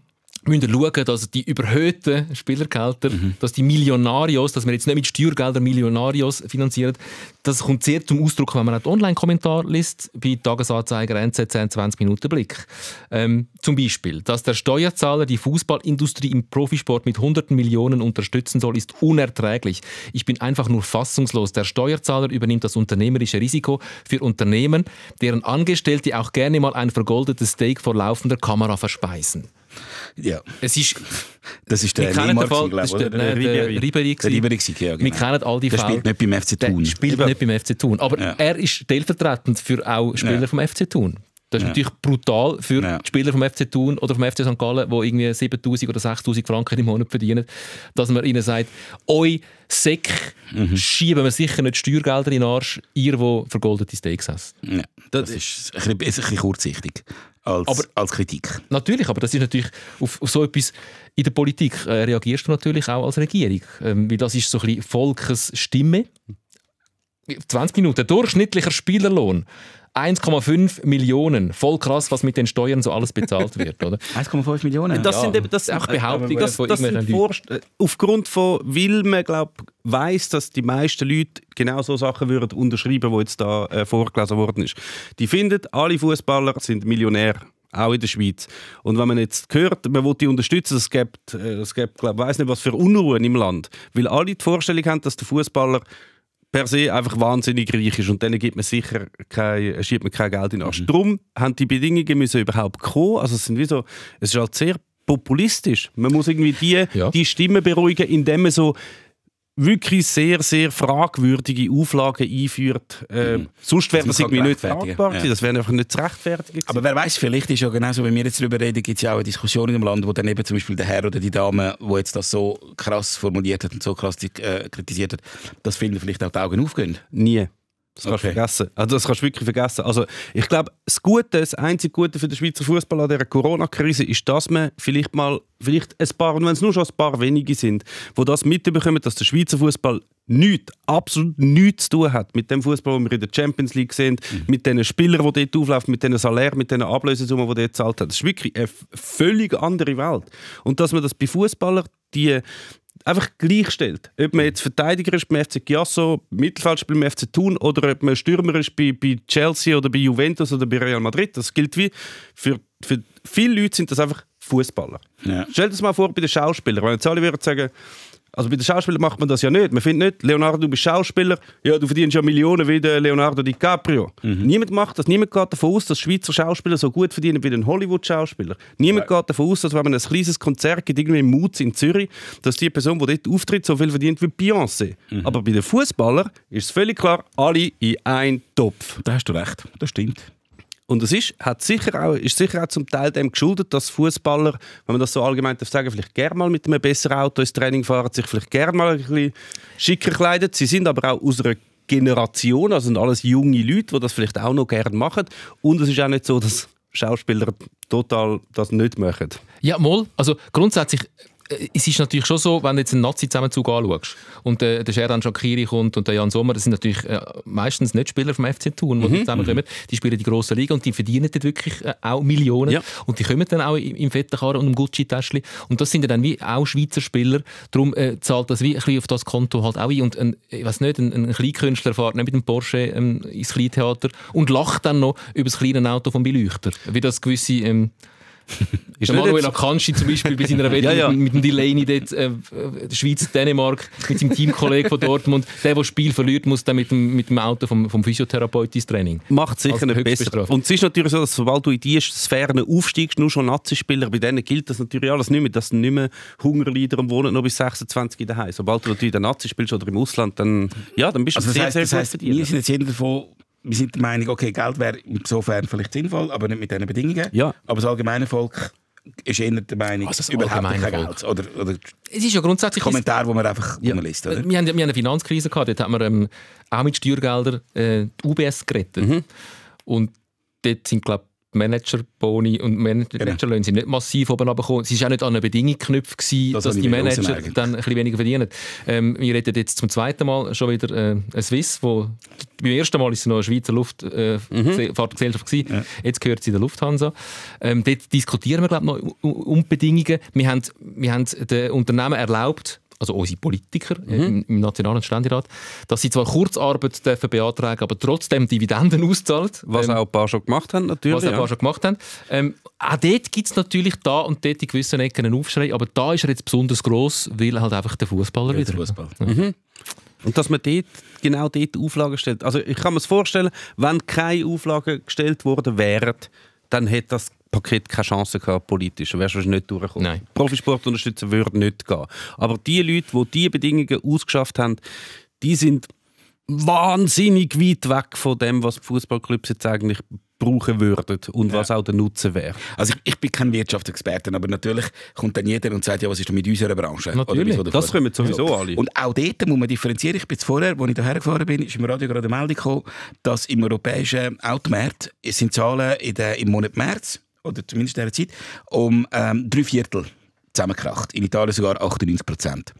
müssen schauen, dass die überhöhten Spielergelder, mhm. dass die Millionarios, dass wir jetzt nicht mit Steuergeldern Millionarios finanzieren, das kommt sehr zum Ausdruck, wenn man auch die Online-Kommentar liest, bei Tagesanzeiger NZZ 20 Minuten Blick. Ähm, zum Beispiel, dass der Steuerzahler die Fußballindustrie im Profisport mit hunderten Millionen unterstützen soll, ist unerträglich. Ich bin einfach nur fassungslos. Der Steuerzahler übernimmt das unternehmerische Risiko für Unternehmen, deren Angestellte auch gerne mal ein vergoldetes Steak vor laufender Kamera verspeisen. Ja. Es ist, das ist der Neymar, glaube ich. Der, der, der Ribery. Der ja, genau. Wir kennen all die der Fälle. spielt nicht beim FC Thun. Der spielt nicht beim FC Thun. Aber ja. er ist stellvertretend für auch Spieler ja. vom FC Thun. Das ist ja. natürlich brutal für ja. die Spieler vom FC Thun oder vom FC St. Gallen, die irgendwie 7000 oder 6000 Franken im Monat verdienen, dass man ihnen sagt, euch Säck mhm. schieben wir sicher nicht Steuergelder in den Arsch, ihr, wo vergoldete Steaks habt. Ja. Das, das ist, ein bisschen kurzsichtig als, aber, als Kritik. Natürlich, aber das ist natürlich auf, auf so etwas in der Politik äh, reagierst du natürlich auch als Regierung, ähm, weil das ist so ein bisschen Stimme. 20 Minuten durchschnittlicher Spielerlohn 1,5 Millionen. Voll krass, was mit den Steuern so alles bezahlt wird, oder? 1,5 Millionen? Das ja. sind eben, das auch Behauptungen. Das, das sind Vorst- äh, aufgrund von, weil man glaub, weiss, dass die meisten Leute genau so Sachen würden unterschreiben, wo jetzt da äh, vorgelesen worden ist. Die finden, alle Fußballer sind Millionär auch in der Schweiz. Und wenn man jetzt hört, man will die unterstützen, es gibt, es äh, gibt glaube ich, weiß nicht was für Unruhen im Land, weil alle die Vorstellung haben, dass der Fußballer per se einfach wahnsinnig reich ist und denen gibt man sicher kein, schiebt man kein Geld in den Arsch. Mhm. Darum haben die Bedingungen müssen überhaupt kommen. Also es, sind wie so, es ist halt sehr populistisch. Man muss irgendwie die, ja. die Stimmen beruhigen, indem man so wirklich sehr, sehr fragwürdige Auflagen einführt. Ähm, mhm. Sonst wäre das, irgendwie halt nicht tragbar ja. Das wäre einfach nicht zu rechtfertigen. Aber wer weiß, vielleicht ist ja genauso, wenn wir jetzt darüber reden, gibt es ja auch eine Diskussion in im Land, wo dann eben zum Beispiel der Herr oder die Dame, wo jetzt das so krass formuliert hat und so krass äh, kritisiert hat, dass vielen vielleicht auch die Augen aufgehen. Nie. Das kannst du okay. vergessen. Also das kannst du wirklich vergessen. Also ich glaube, das Gute, das einzige Gute für den Schweizer Fußball an dieser Corona-Krise ist, dass man vielleicht mal, vielleicht ein paar, und wenn es nur schon ein paar wenige sind, wo das mitbekommen, dass der Schweizer Fußball nichts, absolut nichts zu tun hat mit dem Fußball, den wir in der Champions League sehen, mhm. mit den Spielern, die dort auflaufen, mit den Salär, mit den Ablösesummen, die dort gezahlt hat. Das ist wirklich eine völlig andere Welt. Und dass man das bei Fußballern die, einfach gleichstellt. Ob man jetzt Verteidiger ist beim FC Chiasso, Mittelfeldspieler beim FC Thun oder ob man Stürmer ist bei, bei Chelsea oder bei Juventus oder bei Real Madrid. Das gilt wie für, für viele Leute sind das einfach Fußballer. Ja. Stell dir das mal vor bei den Schauspielern, wenn jetzt alle würden sagen, also bei den Schauspielern macht man das ja nicht. Man findet nicht, Leonardo, du bist Schauspieler, ja, du verdienst ja Millionen wie der Leonardo DiCaprio. Mhm. Niemand macht das, niemand geht davon aus, dass Schweizer Schauspieler so gut verdienen wie ein Hollywood-Schauspieler. Niemand Nein. geht davon aus, dass wenn man ein kleines Konzert gibt, irgendwie im Mutz in Zürich, dass die Person, die dort auftritt, so viel verdient wie Beyoncé. Mhm. Aber bei den Fußballern ist es völlig klar, alle in einen Topf. Da hast du recht, das stimmt. Und es ist, hat sicher auch, ist sicher auch zum Teil dem geschuldet, dass Fußballer, wenn man das so allgemein darf sagen, vielleicht gerne mal mit einem besseren Auto ins Training fahren, sich vielleicht gerne mal ein bisschen schicker kleidet. Sie sind aber auch aus einer Generation, also sind alles junge Leute, die das vielleicht auch noch gerne machen. Und es ist auch nicht so, dass Schauspieler total das nicht machen. Ja, mal. Also grundsätzlich es ist natürlich schon so, wenn du jetzt einen Nazi-Zusammenzug anschaust und äh, der Sheridan Shakiri kommt und der Jan Sommer, das sind natürlich äh, meistens nicht Spieler vom FC Thun, mhm, die mhm. zusammenkommen. Die spielen die grosse Liga und die verdienen dort wirklich äh, auch Millionen. Ja. Und die kommen dann auch im, im fetten und im Gucci-Täschchen. Und das sind dann wie auch Schweizer Spieler. Darum äh, zahlt das wie ein bisschen auf das Konto halt auch ein. Und ein, ich weiß nicht, ein, ein Kleinkünstler fährt nicht mit dem Porsche ähm, ins Kleintheater und lacht dann noch über das kleine Auto vom Beleuchter. Wie das gewisse... Ähm, ist Manuel Akanji zum Beispiel bei seiner Wette ja, ja. mit, mit, dem Delaney dort, äh, Schweiz, Dänemark, mit seinem Teamkollegen von Dortmund. Der, der das Spiel verliert, muss dann mit dem, mit dem Auto vom, vom Physiotherapeut ins Training. Macht sicher also nicht besser. Und es ist natürlich so, dass sobald du in diese Sphären aufsteigst, nur schon Nazi-Spieler, bei denen gilt das natürlich alles nicht mehr. dass sind nicht mehr Hungerleider und wohnen noch bis 26 daheim. Sobald du natürlich in der Nazi spielst oder im Ausland, dann, ja, dann bist du also sehr, heißt, sehr, sehr das heißt, Wir sind jetzt jeden davon wir sind der Meinung, okay, Geld wäre insofern vielleicht sinnvoll, aber nicht mit diesen Bedingungen. Ja. Aber das allgemeine Volk ist eher der Meinung, also das überhaupt kein Geld. Oder, oder es ist ja grundsätzlich... Kommentar, wo man einfach ja. liest, oder? Wir haben, wir haben eine Finanzkrise gehabt, dort haben wir ähm, auch mit Steuergeldern äh, die UBS gerettet. Mhm. Und dort sind, glaube Manager-Boni und Manager genau. sind nicht massiv oben abgekommen. Es war auch nicht an eine Bedingung geknüpft, dass die Manager dann ein weniger verdienen. Ähm, wir reden jetzt zum zweiten Mal schon wieder äh, ein Swiss, wo beim ersten Mal ist sie noch eine Schweizer Luftfahrtgesellschaft. Äh, mhm. ja. Jetzt gehört sie der Lufthansa. Ähm, dort diskutieren wir glaube ich, noch um Bedingungen. Wir haben, wir haben den Unternehmen erlaubt, also unsere Politiker mhm. im, im, Nationalen Ständerat, dass sie zwar Kurzarbeit dürfen beantragen, aber trotzdem Dividenden auszahlt. Was ähm, auch ein paar schon gemacht haben, natürlich. Was auch ein paar schon gemacht haben. Ähm, auch dort gibt es natürlich da und dort in gewissen Ecken einen Aufschrei, aber da ist er jetzt besonders gross, weil halt einfach der Fußballer wieder. Fußball. Mhm. Und dass man dort, genau dort Auflagen stellt. Also ich kann mir vorstellen, wenn keine Auflagen gestellt worden wären, dann hätte das Paket keine Chance gehabt, politisch. Dann wärst du nicht durchgekommen. Nein. Profisport unterstützen würde nicht gehen. Aber die Leute, die diese Bedingungen ausgeschafft haben, die sind wahnsinnig weit weg von dem, was Fußballclubs jetzt eigentlich brauchen würden und ja. was auch der Nutzen wäre. Also ich, ich, bin kein Wirtschaftsexperte, aber natürlich kommt dann jeder und sagt, ja, was ist denn mit unserer Branche? Natürlich, so das kommen sowieso so. alle. Und auch dort muss man differenzieren. Ich bin vorher, als ich hierher gefahren bin, ist im Radio gerade eine Meldung gekommen, dass im europäischen Automarkt sind Zahlen in der, im Monat März, oder zumindest in dieser Zeit, um ähm, drei Viertel zusammengekracht. In Italien sogar 98 Prozent.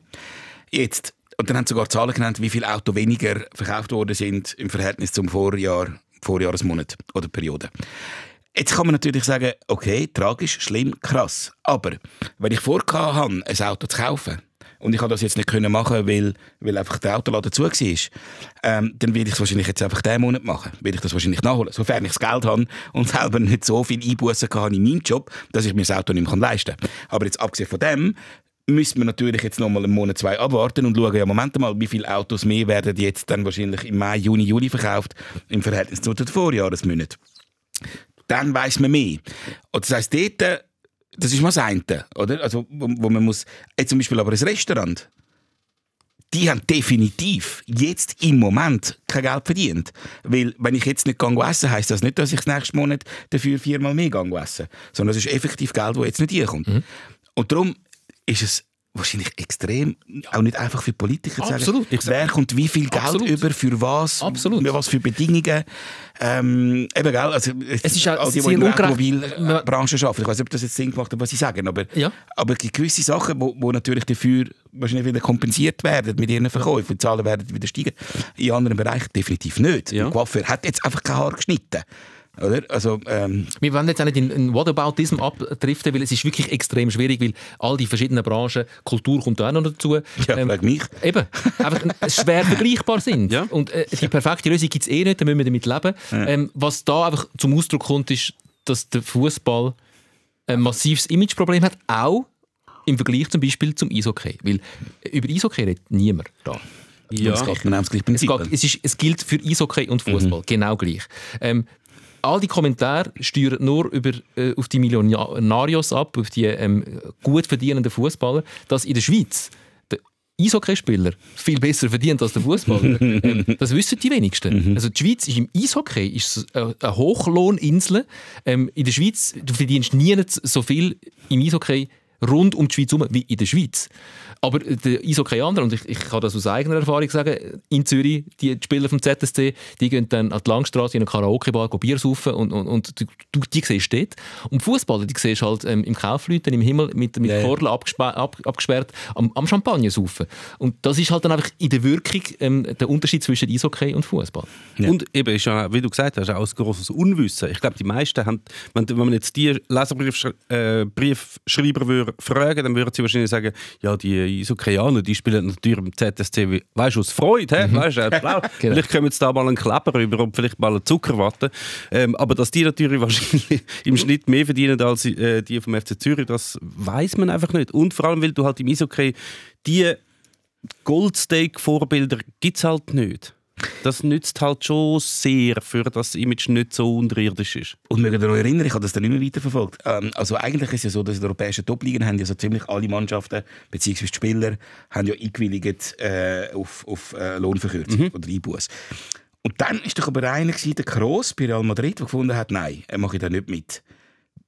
Jetzt, und dann haben sie sogar Zahlen genannt, wie viele Autos weniger verkauft worden sind im Verhältnis zum Vorjahr Vorjahresmonat oder Periode. Jetzt kann man natürlich sagen, okay, tragisch, schlimm, krass. Aber wenn ich vorgehabt habe, ein Auto zu kaufen, und ich habe das jetzt nicht können machen, weil, weil einfach der Autoladen zu war, ähm, dann werde ich es wahrscheinlich jetzt einfach diesen Monat machen. Werde ich das wahrscheinlich nachholen, sofern ich das Geld habe und selber nicht so viel Einbußen kann in meinem Job, dass ich mir das Auto nicht mehr leisten kann. Aber jetzt abgesehen von dem, müssen wir natürlich jetzt nochmal einen Monat, zwei abwarten und schauen, ja, Moment mal, wie viele Autos mehr werden jetzt dann wahrscheinlich im Mai, Juni, Juli verkauft im Verhältnis zu den Vorjahresmonaten. Dann weiß man mehr. Und das heisst, dort, das ist mal das eine, oder? Also, wo, wo man muss, jetzt zum Beispiel aber ein Restaurant, die haben definitiv jetzt im Moment kein Geld verdient. Weil, wenn ich jetzt nicht gehe essen, heisst das nicht, dass ich nächsten Monat dafür viermal mehr gehe essen. Sondern es ist effektiv Geld, das jetzt nicht hier kommt. Mhm. Und darum ist es wahrscheinlich extrem, auch nicht einfach für Politiker zu Absolut, sagen, wer kommt wie viel Geld Absolut. über, für was, Absolut. was für Bedingungen. Ähm, eben, gell, also, es ist auch all die, die in der Automobilbranche arbeiten, ich weiß nicht, ob das jetzt Sinn gemacht hat, was sie sagen, aber, ja. aber gewisse Sachen, wo, wo natürlich dafür wahrscheinlich wieder kompensiert werden mit ihren Verkäufen, die Zahlen werden wieder steigen, in anderen Bereichen definitiv nicht. Ja. Coiffeur hat jetzt einfach kein Haar geschnitten. Oder? Also, ähm, Wir wollen jetzt auch nicht in, in Whataboutism abdriften, weil es ist wirklich extrem schwierig, weil all die verschiedenen Branchen, Kultur kommt da auch noch dazu. Ja, ähm, mich. Eben, einfach schwer vergleichbar sind. Ja. Und äh, die perfekte Lösung gibt es eh nicht, da müssen wir damit leben. Ja. Ähm, was da einfach zum Ausdruck kommt, ist, dass der Fußball ein massives Imageproblem hat, auch im Vergleich zum Beispiel zum Eishockey. Weil äh, über Eishockey redet niemand da. Ja, es, geht, es, geht, es, ist, es, gilt für Eishockey und Fußball, mhm. genau gleich. Ähm, all die Kommentare steuern nur über, äh, auf die Millionarios ab, auf die ähm, gut verdienenden Fußballer, dass in der Schweiz der Eishockeyspieler viel besser verdient als der Fußballer. ähm, das wissen die wenigsten. Mhm. Also die Schweiz ist im Eishockey ist äh, eine Hochlohninsel. Ähm, in der Schweiz du verdienst nie so viel im Eishockey rund um die Schweiz herum wie in der Schweiz. Aber äh, der Eishockey-Ander, und ich, ich kann das aus eigener Erfahrung sagen, in Zürich, die Spieler vom ZSC, die gehen dann an die Langstraße in eine Karaoke-Bar, Bier saufen und, und, und du, die siehst dort. Und Fußballer, die siehst halt ähm, im Kaufleuten, im Himmel, mit, mit nee. Kordeln abgesperrt, ab, abgesperrt am, am, Champagner saufen. Und das ist halt dann einfach in der Wirkung ähm, der Unterschied zwischen Eishockey und Fußball. Ja. Und eben, ist ja, wie du gesagt hast, auch ein grosses Unwissen. Ich glaube, die meisten haben, wenn, wenn man jetzt die Leserbriefschreiber äh, Briefschreiber würde dann würden sie wahrscheinlich sagen, ja, die äh, ist die spielen natürlich im ZSC, weißt du, aus Freude, mhm. weißt du, äh, genau. Vielleicht kommen jetzt da mal einen Kleber rüber und vielleicht mal eine Zuckerwatte. Ähm, aber dass die natürlich wahrscheinlich im Schnitt mehr verdienen als äh, die vom FC Zürich, das weiß man einfach nicht. Und vor allem, weil du halt im Eishockey die Goldsteak-Vorbilder gibt es halt nicht. Das nützt halt schon sehr, für das Image nicht so unterirdisch ist. Und mögen ihr euch erinnern, ich habe das dann nicht mehr weiterverfolgt. Ähm, also eigentlich ist es ja so, dass in der europäischen Top-Ligen haben ja so ziemlich alle Mannschaften bzw. die Spieler haben ja eingewilligt äh, auf, auf äh, Lohnverkürzung mhm. oder Einbuß. Und dann war doch aber einer der Kroos bei Real Madrid, der gefunden hat, nein, er mache ich da nicht mit.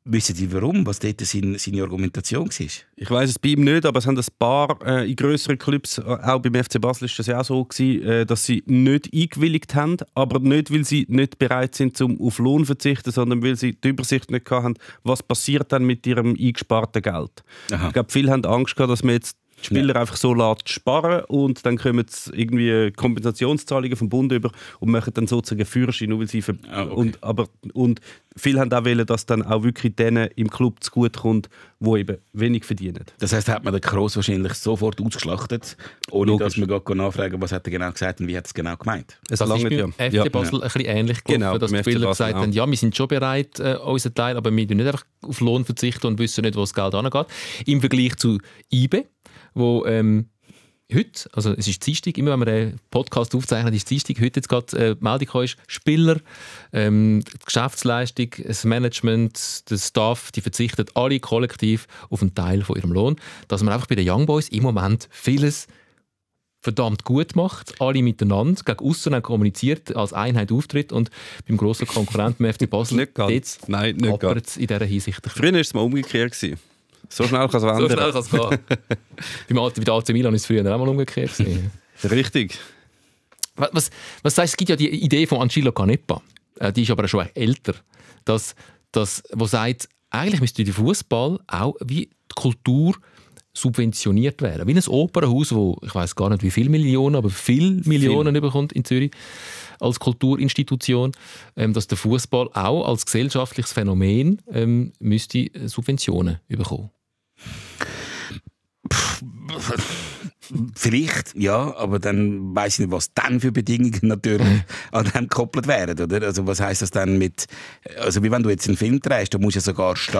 Wissen Sie warum? Was dort seine, seine Argumentation war? Ich weiß es bei ihm nicht, aber es haben ein paar äh, in grösseren Clubs, äh, auch beim FC Basel ist das ja auch so, gewesen, äh, dass sie nicht eingewilligt haben, aber nicht, weil sie nicht bereit sind, zum auf Lohn zu verzichten, sondern weil sie die Übersicht nicht hatten, was passiert dann mit ihrem eingesparten Geld. Aha. Ich glaube, viele haben Angst gehabt, dass man jetzt die Spieler ja. einfach so lässt sparen und dann kommen irgendwie Kompensationszahlungen vom Bund über und machen dann sozusagen Führerschein, nur weil sie ver ah, okay. und aber und viele haben auch wollen, dass dann auch wirklich denen im Club zu gut kommt, wo eben wenig verdienen. Das heißt, hat man den Kroos wahrscheinlich sofort ausgeschlachtet, ohne Logisch. dass man gerade nachfragen, was hat er genau gesagt und wie hat es genau gemeint. Es das lange, ist beim ja. FC Basel ja. ein bisschen ähnlich gelaufen, genau, dass die Spieler gesagt haben, ja, wir sind schon bereit, äh, unseren Teil, aber wir dürfen nicht einfach auf Lohn verzichten und wissen nicht, wo das Geld angeht. Im Vergleich zu IBE wo ähm, heute, also es ist Dienstag, immer wenn man einen Podcast aufzeichnet, ist Dienstag, heute jetzt gerade äh, Meldung ist, Spieler, ähm, die Geschäftsleistung, das Management, der Staff, die verzichten alle kollektiv auf einen Teil von ihrem Lohn, dass man einfach bei den Young Boys im Moment vieles verdammt gut macht, alle miteinander, gegen aussen kommuniziert, als Einheit auftritt und beim grossen Konkurrenten FC Basel nicht ganz. jetzt Nein, nicht in dieser Hinsicht. Früher war es mal umgekehrt. Gewesen. So schnell kann es wandern. So schnell kann es gehen. Beim bei der AC Milan ist es früher auch mal umgekehrt. Richtig. Was, was heißt, es gibt ja die Idee von Angelo Canepa, äh, die ist aber schon älter, dass, dass, wo sagt, eigentlich müsste der Fußball auch wie die Kultur subventioniert werden. Wie ein Opernhaus, wo ich weiß gar nicht, wie viele Millionen, aber viele Millionen viel. bekommt in Zürich als Kulturinstitution, ähm, dass der Fußball auch als gesellschaftliches Phänomen ähm, müsste äh, Subventionen bekommen vielleicht, ja, aber dann weiß ich nicht, was dann für Bedingungen natürlich an dem gekoppelt wären, oder? Also was heißt das dann mit, also wie wenn du jetzt einen Film drehst, da musst ja sogar stehen,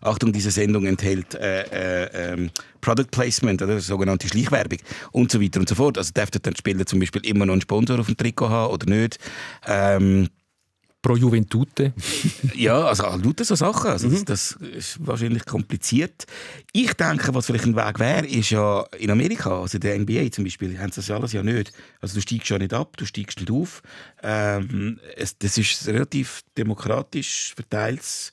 Achtung, diese Sendung enthält äh, äh, ähm, Product Placement, oder sogenannte Schleichwerbung und so weiter und so fort. Also dürfte dann Spieler zum Beispiel immer noch einen Sponsor auf dem Trikot haben oder nicht? Ähm, Pro Juventute? ja, also lauter so Sachen. Also das, mhm. das, ist wahrscheinlich kompliziert. Ich denke, was vielleicht ein Weg wäre, ist ja in Amerika, also der NBA zum Beispiel, haben sie das ja alles ja nicht. Also du steigst ja nicht ab, du steigst nicht auf. Ähm, es, das ist ein relativ demokratisch verteiltes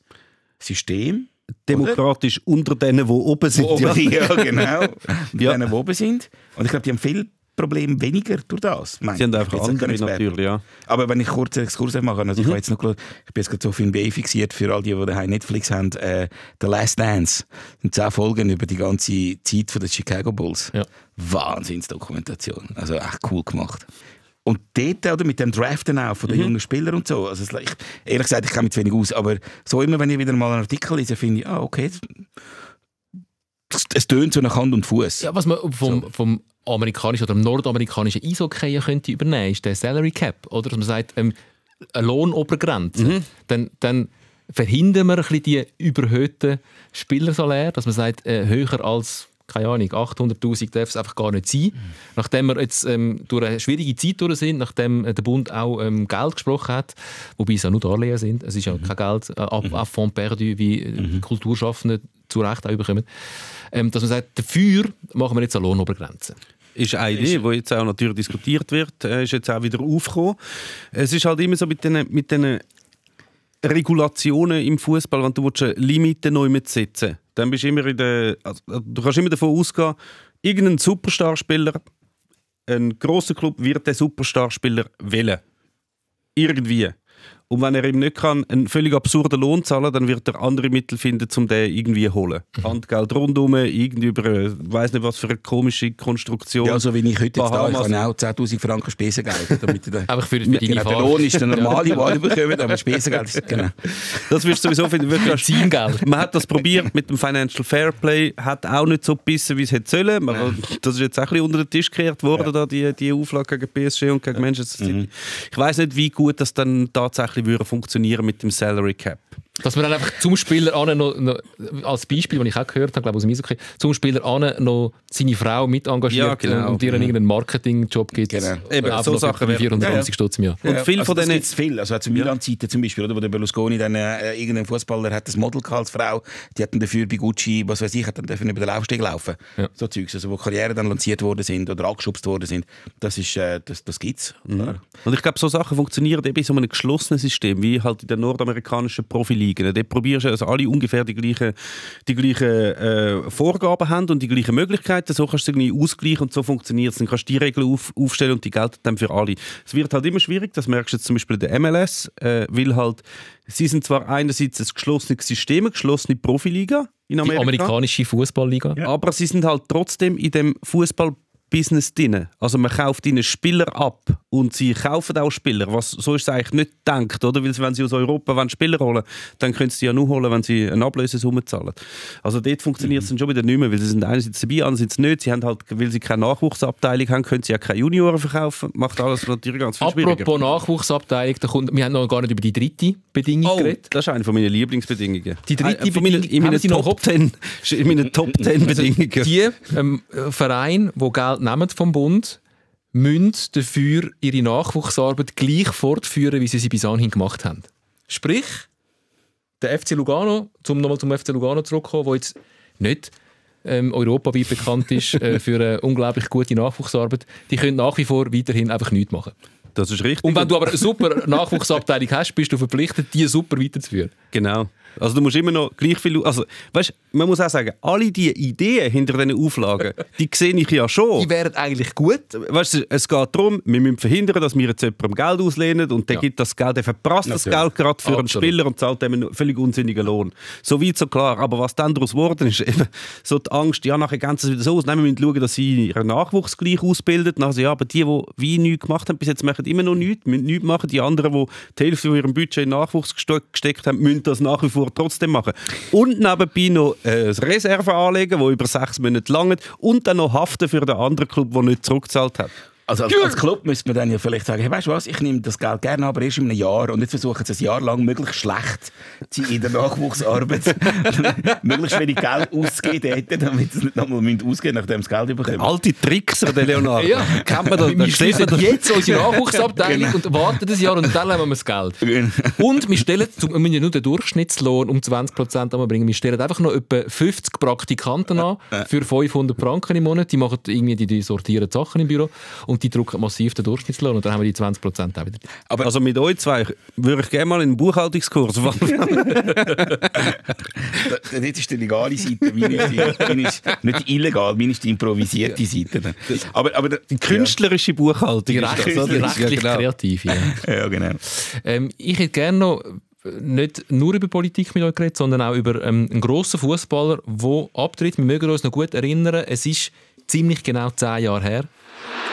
System demokratisch Oder? unter denen, die oben sind. Wo oben, ja. genau. Unter ja. denen, die oben sind. Und ich glaube, die haben viel Problem weniger durch das. Mein, Sie haben einfach andere natürlich, ja. Aber wenn ich kurz einen Exkurs machen also mhm. ich, jetzt noch, ich bin jetzt gerade so auf NBA fixiert, für all die, die daheim Netflix haben, äh, «The Last Dance». Das zehn Folgen über die ganze Zeit der Chicago Bulls. Ja. Wahnsinnsdokumentation. Also echt cool gemacht. Und dort, oder, mit dem Draften auch von den mhm. jungen Spielern und so, also ich, ehrlich gesagt, ich kenne mich zu wenig aus, aber so immer, wenn ich wieder mal einen Artikel lese, finde ich, ah, okay, es tönt so nach Hand und Fuß. Ja, was man vom, so. vom amerikanischen oder im nordamerikanischen Eishockey könnte übernehmen, ist der Salary Cap. Oder dass man sagt, ähm, eine Lohnobergrenze. Mhm. Dann, dann verhindern wir ein bisschen die überhöhten Spielersalär, dass man sagt, äh, höher als keine Ahnung, 800'000 darf es einfach gar nicht sein. Mhm. Nachdem wir jetzt ähm, durch eine schwierige Zeit durch sind, nachdem äh, der Bund auch ähm, Geld gesprochen hat, wobei es ja nur Darlehen sind, es ist ja mhm. kein Geld äh, ab, mhm. ab Fonds perdu, wie äh, mhm. Kulturschaffende zu Recht auch bekommen, ähm, dass man sagt, dafür machen wir jetzt eine Lohnobergrenze ist eine Idee, die jetzt auch natürlich diskutiert wird, äh, ist jetzt auch wieder aufgekommen. Es ist halt immer so mit diesen mit Regulationen im Fußball, wenn du Limiten neu mitsetzen dann bist du immer in der, also, du kannst immer davon ausgehen, irgendein Superstarspieler, ein großer Club wird den Superstarspieler wählen. Irgendwie. Und wenn er ihm nicht kann, einen völlig absurden Lohn zahlen, dann wird er andere Mittel finden, um den irgendwie zu holen. Mhm. Handgeld rundherum, irgendwie über, äh, weiß nicht was für eine komische Konstruktion. Ja, so also wie ich heute jetzt da, ich habe auch 10'000 Franken Spesengeld. aber ich für mit genau, der Lohn ist der normale, den ich bekomme, aber Spesengeld ist genau. Das wirst du sowieso finden. Wirklich, man hat das probiert mit dem Financial Fairplay, hat auch nicht so gebissen, wie es hätte sollen. Man, das ist jetzt auch ein bisschen unter den Tisch gekehrt worden, ja. da, die, die Auflage gegen PSG und gegen Manchester City. Mhm. Ich weiß nicht, wie gut das dann tatsächlich bisschen funktionieren mit dem Salary Cap? Dass man dann einfach zum Spieler an noch, noch, als Beispiel, das ich auch gehört habe, glaube aus dem Eishockey, zum Spieler noch seine Frau mit engagiert ja, genau. und ihr einen mhm. irgendeinen Marketing-Job gibt. Genau. Eben, so Sachen 450 Stutz ja, im Jahr. Und viel also von denen... gibt's viel. Also zu Milan-Zeiten zum Beispiel, oder, wo der Berlusconi dann äh, irgendein Fußballer hat das Model als Frau, die hatten dafür bei Gucci, was weiß ich, hat dann dürfen über den Laufsteg laufen. So Zeugs, also wo Karrieren dann lanciert worden sind oder angeschubst worden sind. Das ist, äh, das, das gibt's. Mhm. Und ich glaube, so Sachen funktionieren eben in so einem geschlossenen System, wie halt in der nordamerikanischen Profilierung liegen. Dort probierst du, dass alle ungefähr die gleichen, die gleichen äh, Vorgaben haben und die gleichen Möglichkeiten. So kannst du es irgendwie ausgleichen und so funktioniert es. Dann kannst du die Regeln auf, aufstellen und die gelten dann für alle. Es wird halt immer schwierig, das merkst du jetzt zum Beispiel in der MLS, äh, weil halt, sie sind zwar einerseits ein geschlossenes System, eine geschlossene Profiliga in Amerika. Die amerikanische Fußballliga. Ja. Aber sie sind halt trotzdem in dem Fußball Business drin. Also man kauft ihnen Spieler ab und sie kaufen auch Spieler. Was, so ist es eigentlich nicht gedacht, oder? Weil wenn sie aus Europa wollen, Spieler holen dann können sie ja nur holen, wenn sie eine Ablösesumme zahlen. Also dort funktioniert es mhm. dann schon wieder nicht mehr, weil sie sind einerseits dabei, andererseits nicht. Sie haben halt, weil sie keine Nachwuchsabteilung haben, können sie ja keine Junioren verkaufen. Macht alles natürlich ganz viel Apropos schwieriger. Nachwuchsabteilung, da kommt, wir haben noch gar nicht über die dritte Bedingung oh, geredet. das ist eine von meinen Lieblingsbedingungen. Die dritte äh, Bedingung, in meinen, in meinen Top Ten, Top also, Ten Bedingungen. Also die ähm, Verein, wo Geld Geld nehmen vom Bund, müssen dafür ihre Nachwuchsarbeit gleich fortführen, wie sie sie bis anhin gemacht haben. Sprich, der FC Lugano, um nochmal zum FC Lugano zurückzukommen, wo jetzt nicht ähm, europaweit bekannt ist äh, für eine unglaublich gute Nachwuchsarbeit, die können nach wie vor weiterhin einfach nichts machen. Das ist richtig. Und wenn du aber eine super Nachwuchsabteilung hast, bist du verpflichtet, die super weiterzuführen. Genau. Also du musst immer noch gleich viel... Also, weißt, man muss auch sagen, alle die Ideen hinter diesen Auflagen, die sehe ich ja schon. Die wären eigentlich gut. Weißt, es geht darum, wir müssen verhindern, dass wir jetzt jemandem Geld auslehnen und der ja. gibt das Geld, der verprasst Natürlich. das Geld gerade für Absolut. einen Spieler und zahlt dem einen völlig unsinnigen Lohn. So weit, so klar. Aber was dann daraus geworden ist, eben so die Angst, ja, nachher es wieder so aus. Nein, wir müssen schauen, dass sie ihren Nachwuchs gleich ausbilden. Also, ja, aber die, die wie nichts gemacht haben, bis jetzt machen immer noch nichts, müssen nichts machen. Die anderen, die die Hälfte von ihrem Budget in Nachwuchs gesteckt haben, müssen das nach wie vor man trotzdem machen. Und nebenbei noch äh, Reserve anlegen, wo über sechs Monate langt und dann noch haften für den anderen Club, der nicht zurückgezahlt hat. Also als, als, Club müsste man dann ja vielleicht sagen, hey, weißt du was, ich nehme das Geld gerne, aber erst in einem Jahr und nicht versuchen, es ein Jahr lang möglichst schlecht in der Nachwuchsarbeit möglichst wenig Geld auszugeben damit sie nicht nochmal ausgeben nachdem sie Geld bekommen. Der alte Trickser, der Leonardo. ja, kennt man das. Wir schließen jetzt unsere Nachwuchsabteilung genau. und warten ein Jahr und dann haben wir das Geld. Genau. und wir stellen, wir müssen ja nur den Durchschnittslohn um 20% anbringen, wir stellen einfach noch etwa 50 Praktikanten an für 500 Franken im Monat. Die machen irgendwie, die, die sortieren die Sachen im Büro und und die drücken massiv den Durchschnittslohn und dann haben wir die 20 auch wieder. Aber also mit euch zwei würde ich gerne mal einen Buchhaltungskurs machen. das ist die legale Seite, meine ist, meine ist nicht illegal, meine ist die improvisierte Seite. Aber, aber die künstlerische Buchhaltung. Die, recht, die rechtlich genau. ja, genau. kreative. Ja, ja genau. Ähm, ich hätte gerne noch äh, nicht nur über Politik mit euch geredet, sondern auch über ähm, einen grossen Fußballer, der abtritt. Wir mögen uns noch gut erinnern, es ist ziemlich genau zehn Jahre her.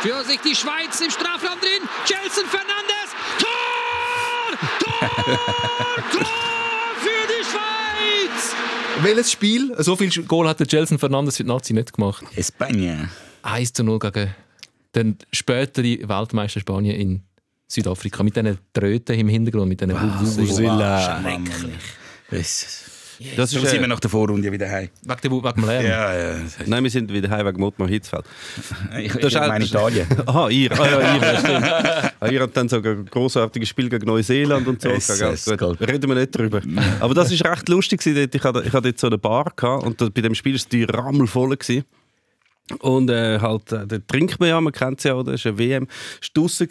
Für sich die Schweiz im Strafraum drin. Gelson Fernandes. Tor! Tor! Tor für die Schweiz! Welches Spiel? So viel Goal hat der Gelson Fernandes für die Nazi nicht gemacht. Spanien. 1 zu 0 gegen den späteren Weltmeister Spanien in Südafrika. Mit diesen Tröten im Hintergrund, mit diesen wow, Wuseln. Schrecklich. Yes. Das ist, äh, sind wir äh, nach der Vorrunde wieder heim. Wegen, dem, wegen dem Lärm? Ja, ja. Nein, wir sind wieder heim wegen Mutmar Hitzfeld. Äh, ich, das ich ist meine Italien. Aha, ihr. Ah, ja, ihr, das ah, ihr habt dann sogar ein grossartiges Spiel gegen Neuseeland und so. Es, Reden wir nicht drüber. Aber das war recht lustig. Ich hatte, ich hatte jetzt so eine Bar gehabt, und bei dem Spiel war es die rammelvoll. Gewesen. Und äh, halt, äh, da trinkt man ja, man kennt es ja, oder? Das ist eine WM, war draussen.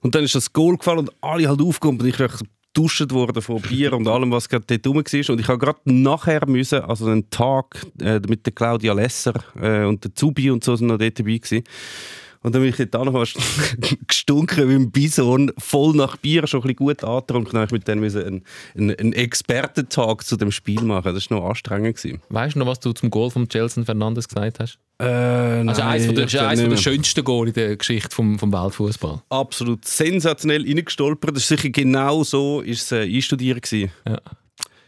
Und dann ist das Goal gefallen und alle halt aufgekommen. Und ich dachte, verduscht worden von Bier und allem, was gerade dort rum war. Und ich habe gerade nachher müssen, also einen Tag äh, mit der Claudia Lesser äh, und der Zubi und so sind noch dort dabei gewesen. Und dann bin ich dort nochmal gestunken wie ein Bison, voll nach Bier, schon ein bisschen gut angetrunken. Dann ich mit denen müssen einen, einen, einen Expertentag zu dem Spiel machen. Das war noch anstrengend. Weißt du noch, was du zum Goal von Chelsea Fernandes gesagt hast? Äh, also nein, also eines von der, ja, eines von der schönsten Goal in der Geschichte vom, vom Weltfußball. Absolut sensationell reingestolpert. Das ist sicher genau so ist es äh, einstudiert Ja.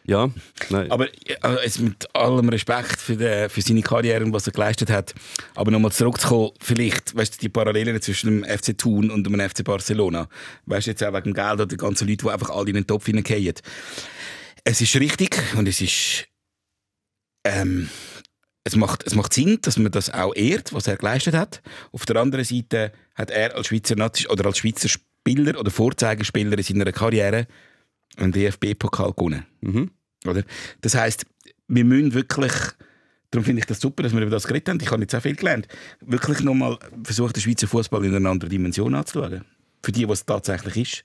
Ja, nein. Aber äh, also mit allem Respekt für, die, für seine Karriere und was er geleistet hat, aber nochmal zurückzukommen, vielleicht, weißt du, die Parallelen zwischen dem FC Thun und dem FC Barcelona, weißt du, jetzt auch wegen dem Geld oder den ganzen Leuten, die einfach alle in den Topf hineingehen. Es ist richtig und es ist... Ähm, es macht, es macht Sinn, dass man das auch ehrt, was er geleistet hat. Auf der anderen Seite hat er als Schweizer Nazi oder als Schweizer Spieler oder Vorzeigerspieler in seiner Karriere einen DFB-Pokal gewonnen. Mhm. Oder? Das heißt, wir müssen wirklich Darum finde ich das super, dass wir über das geredet haben. Ich habe jetzt auch viel gelernt. Wirklich nochmal versuchen, den Schweizer Fußball in einer anderen Dimension anzuschauen. Für die, was es tatsächlich ist.